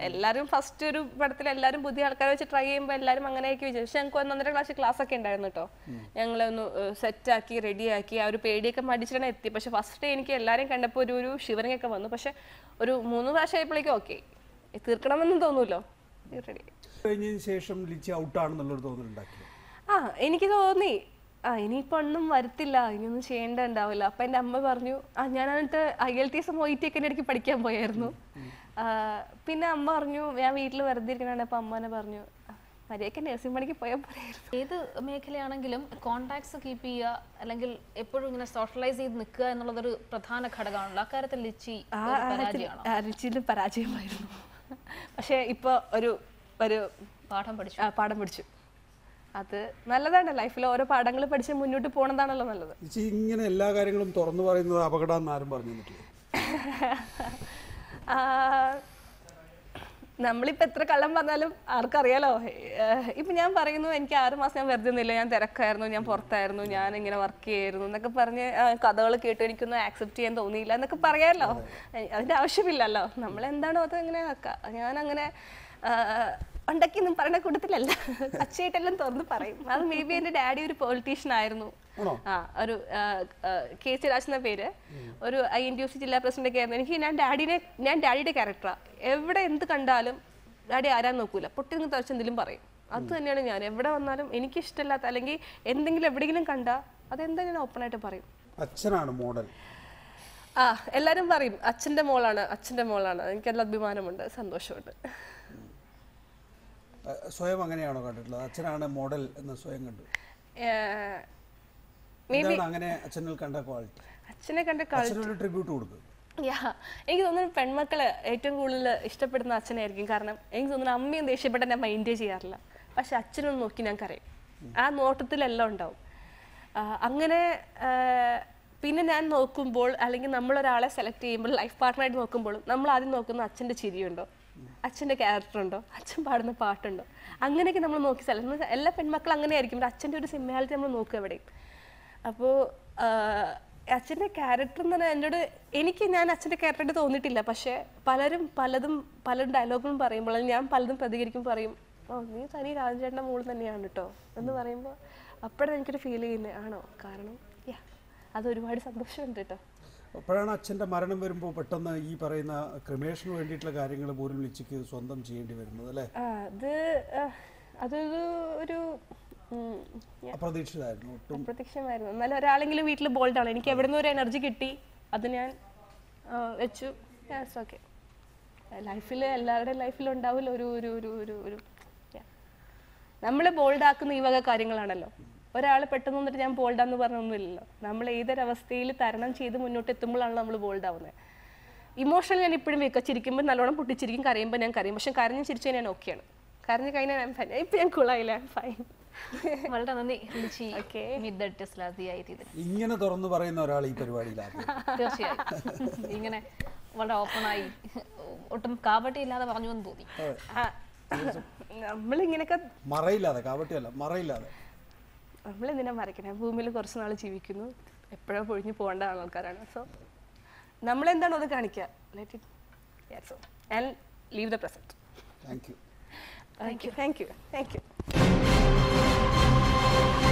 എല്ലാരും ഫസ്റ്റ് ഒരു പടത്തിൽ എല്ലാരും പുതിയ ആൾക്കാരെ വെച്ച് ട്രൈ ചെയ്യുമ്പോൾ എല്ലാരും അങ്ങനെയൊക്കെ വിചാരിച്ചു പക്ഷെ ഞങ്ങൾക്ക് ഒന്നൊന്നര ക്ലാസ് ക്ലാസ് ഒക്കെ ഉണ്ടായിരുന്നു കേട്ടോ സെറ്റ് ഒന്ന് റെഡി ആക്കി ആ ഒരു പേടിയൊക്കെ മടിച്ചിട്ടാണ് എത്തി പക്ഷെ ഫസ്റ്റ് ഡേ എനിക്ക് എല്ലാരും കണ്ടപ്പോൾ ഒരു ഒരു ഷിവറിംഗ് ഒക്കെ വന്നു പക്ഷെ ഒരു മൂന്ന് പ്രാവശ്യം ആയപ്പോഴേക്കും ഓക്കെ തീർക്കണമെന്നും റെഡി തീർച്ചയായിട്ടും ശേഷം ലിച്ചി ഔട്ടാണെന്നുള്ളൊരു തോന്നലുണ്ടാക്കി ആ എനിക്ക് തോന്നി ആ ഇനിയിപ്പോൾ ഒന്നും വരത്തില്ല ഇനിയൊന്നും ചെയ്യേണ്ട ഉണ്ടാവില്ല അപ്പൊ എന്റെ അമ്മ പറഞ്ഞു ആ ഞാൻ എന്നിട്ട് IELTS O ടിയൊക്കെ ഇടയ്ക്ക് പഠിക്കാൻ പോയായിരുന്നു പിന്നെ അമ്മ പറഞ്ഞു ഞാൻ വീട്ടിൽ വെറുതെ ഇരിക്കണ അപ്പൊ അമ്മനെ പറഞ്ഞു മര്യാദയ്ക്ക് നഴ്സിംഗ് പണിക്ക് പോയാൽ പോരായിരുന്നു ഏത് മേഖലയാണെങ്കിലും കോൺടാക്ട്സ് കീപ്പ് ചെയ്യുക അല്ലെങ്കിൽ എപ്പോഴും ഇങ്ങനെ സോഷ്യലൈസ് ചെയ്ത് നിൽക്കുക എന്നുള്ളതൊരു പ്രധാന ഘടകമാണല്ലോ അക്കാര്യത്തിൽ ലിച്ചി ലിച്ചിന്റെ പരാജയമായിരുന്നു പക്ഷേ ഇപ്പൊ ഒരു ഒരു പാഠം പഠിച്ചു പാഠം പഠിച്ചു അത് നല്ലതാണ് ലൈഫിൽ ഓരോ പാഠങ്ങൾ പഠിച്ച് മുന്നോട്ട് പോണതാണല്ലോ നല്ലത് ഇങ്ങനെ എല്ലാ കാര്യങ്ങളും തുറന്നു പറയുന്നത് അപകടം ആരും പറഞ്ഞിട്ടില്ല നമ്മളിപ്പോൾ എത്ര കള്ളം പറഞ്ഞാലും ആർക്കറിയാലോ ഇപ്പം ഞാൻ പറയുന്നു എനിക്ക് ആറ് മാസം ഞാൻ വെറുതെ നിന്നില്ല ഞാൻ തിരക്കായിരുന്നു ഞാൻ പുറത്തായിരുന്നു ഞാൻ ഇങ്ങനെ വർക്ക് ചെയ്യായിരുന്നു എന്നൊക്കെ പറഞ്ഞ് കഥകൾ കേട്ട് എനിക്കൊന്നും ആക്സെപ്റ്റ് ചെയ്യാൻ തോന്നിയില്ല എന്നൊക്കെ പറയാമല്ലോ അതിൻ്റെ ആവശ്യമില്ലല്ലോ നമ്മൾ എന്താണോ അത് അങ്ങനെ ഞാൻ അങ്ങനെ ഉണ്ടാക്കി ഒന്നും പറയുന്ന കൂട്ടത്തിലല്ല അച്ചയായിട്ടെല്ലാം തുറന്ന് പറയും അത് മേ ബി എന്റെ ഡാഡി ഒരു പൊളിറ്റീഷ്യൻ ആയിരുന്നു ആ ഒരു കെ സി രാജ് എന്ന പേര് ഒരു I N D F C ജില്ലാ പ്രസിഡന്റ് ഒക്കെ ആയിരുന്നു എനിക്ക് ഞാൻ ഡാഡിനെ ഞാൻ ഡാഡിയുടെ ക്യാരക്ടറാ എവിടെ എന്ത് കണ്ടാലും ഡാഡി ആരാൻ നോക്കൂല പൊട്ടിന്ന് തുറച്ച് എന്തെങ്കിലും പറയും അത് തന്നെയാണ് ഞാൻ എവിടെ വന്നാലും എനിക്ക് ഇഷ്ടമില്ലാത്ത അല്ലെങ്കിൽ എന്തെങ്കിലും എവിടെയെങ്കിലും കണ്ട അതെന്താ ഞാൻ ഓപ്പൺ ആയിട്ട് പറയും അച്ഛനാണ് മോഡൽ ആ എല്ലാവരും പറയും അച്ഛന്റെ മോളാണ് അച്ഛന്റെ മോളാണ് എനിക്ക് എനിക്കെല്ലാം അഭിമാനമുണ്ട് സന്തോഷമുണ്ട് സ്വയം അങ്ങനെയാണോ കണ്ടിട്ടുള്ളത് അച്ഛനാണ് മോഡൽ എന്ന് സ്വയം കണ്ടു അങ്ങനെ അച്ഛനിൽ കണ്ട ക്വാളിറ്റി അച്ഛനെ കണ്ട ട്രിബ്യൂട്ട് കൊടുക്കും യാ എനിക്ക് തോന്നുന്നു പെൺമക്കള് ഏറ്റവും കൂടുതൽ ഇഷ്ടപ്പെടുന്ന അച്ഛനായിരിക്കും കാരണം എനിക്ക് തോന്നുന്നു അമ്മയും ദേഷ്യപ്പെട്ട ഞാൻ മൈൻഡേ ചെയ്യാറില്ല പക്ഷെ അച്ഛനൊന്ന് നോക്കി ഞാൻ കരയും ആ നോട്ടത്തിലെല്ലാം ഉണ്ടാവും അങ്ങനെ പിന്നെ ഞാൻ നോക്കുമ്പോൾ അല്ലെങ്കിൽ നമ്മളൊരാളെ സെലക്ട് ചെയ്യുമ്പോൾ ലൈഫ് പാർട്ട്ണറായിട്ട് നോക്കുമ്പോൾ നമ്മൾ ആദ്യം നോക്കുന്ന അച്ഛൻ്റെ ചിരിയുണ്ടോ അച്ഛൻ്റെ ക്യാരക്ടർ ഉണ്ടോ അച്ഛൻ പാടുന്ന പാട്ടുണ്ടോ അങ്ങനെയൊക്കെ നമ്മൾ നോക്കി സെലക്ട് എല്ലാ പെൺമക്കളും അങ്ങനെയായിരിക്കും അച്ഛൻ്റെ ഒരു സിനിമയാലിറ്റി നമ്മൾ നോക്കുക എവിടെയും അപ്പോൾ അച്ഛൻ്റെ ക്യാരക്ടർ എന്ന് പറഞ്ഞാൽ എന്നോട് എനിക്ക് ഞാൻ അച്ഛൻ്റെ ക്യാരക്ടറായിട്ട് തോന്നിയിട്ടില്ല പക്ഷേ പലരും പലതും പല ഡയലോഗുകളും പറയുമ്പോൾ ഞാൻ പലതും പ്രതികരിക്കുമ്പോൾ പറയും ഓ നീ തനി രാജേട്ടൻ്റെ മുകളിൽ തന്നെയാണ് കേട്ടോ എന്ന് പറയുമ്പോൾ അപ്പോഴാണ് എനിക്കൊരു ഫീൽ ചെയ്യുന്നത് ആണോ കാരണം യാ അത് ഒരുപാട് സന്തോഷമുണ്ട് കേട്ടോ അപ്പോഴാണ് അച്ഛൻ്റെ മരണം വരുമ്പോൾ പെട്ടെന്ന് ഈ പറയുന്ന ക്രിമേഷന് വേണ്ടിയിട്ടുള്ള കാര്യങ്ങൾ പോലും ലിച്ചിക്ക് സ്വന്തം ചെയ്യേണ്ടി വരുന്നത് അല്ലേ അത് അതൊരു ഒരു അപ്രതീക്ഷിതമായിരുന്നു ഒട്ടും അപ്രത്യക്ഷമായിരുന്നു എന്നാലും ഒരാളെങ്കിലും വീട്ടിൽ ബോൾഡാണ് എനിക്ക് എവിടെ നിന്ന് ഒരു എനർജി കിട്ടി അത് ഞാൻ വെച്ചു ഓക്കെ ലൈഫിൽ എല്ലാവരുടെയും ലൈഫിൽ ഉണ്ടാവില്ല ഒരു ഒരു ഒരു ഒരു നമ്മൾ ബോൾഡാക്കുന്ന ഈ വക കാര്യങ്ങളാണല്ലോ ഒരാൾ പെട്ടെന്ന് വന്നിട്ട് ഞാൻ ബോൾഡാന്ന് പറഞ്ഞൊന്നുമില്ലല്ലോ നമ്മൾ ഏതൊരവസ്ഥയിൽ തരണം ചെയ്ത് മുന്നോട്ട് എത്തുമ്പോഴാണ് നമ്മൾ ബോൾഡാവുന്നത് ഇമോഷണൽ ഞാൻ ഇപ്പോഴും വീക്കാ നല്ലോണം പൊട്ടിച്ചിരിക്കും കരയുമ്പോൾ ഞാൻ കരയും പക്ഷെ കരഞ്ഞ് ചിരിച്ചു ഞാൻ ഓക്കെയാണ് കരഞ്ഞ് കഴിഞ്ഞാൽ ഞാൻ ഫൈൻ ഇപ്പം ഞാൻ കുളായില്ല ഫൈൻ ഇങ്ങനെ തുറന്നു പറയുന്ന ഒരാൾ ഈ തീർച്ചയായും ഇങ്ങനെ വളരെ ഓപ്പണായി ഒട്ടും കാപട്ടി ഇല്ലാതെ പറഞ്ഞു എന്ന് തോന്നി നമ്മളിങ്ങനെയൊക്കെ മറയില്ലാതെ കാവട്ടിയല്ല മറയില്ലാതെ നമ്മൾ എന്തിനാ മറിക്കണേ ഭൂമിയിൽ കുറച്ച് നാൾ ജീവിക്കുന്നു എപ്പോഴും പൊഴിഞ്ഞു പോകേണ്ട ആൾക്കാരാണ് സോ നമ്മൾ എന്താണോ അത് കാണിക്കുക let it yes and leave the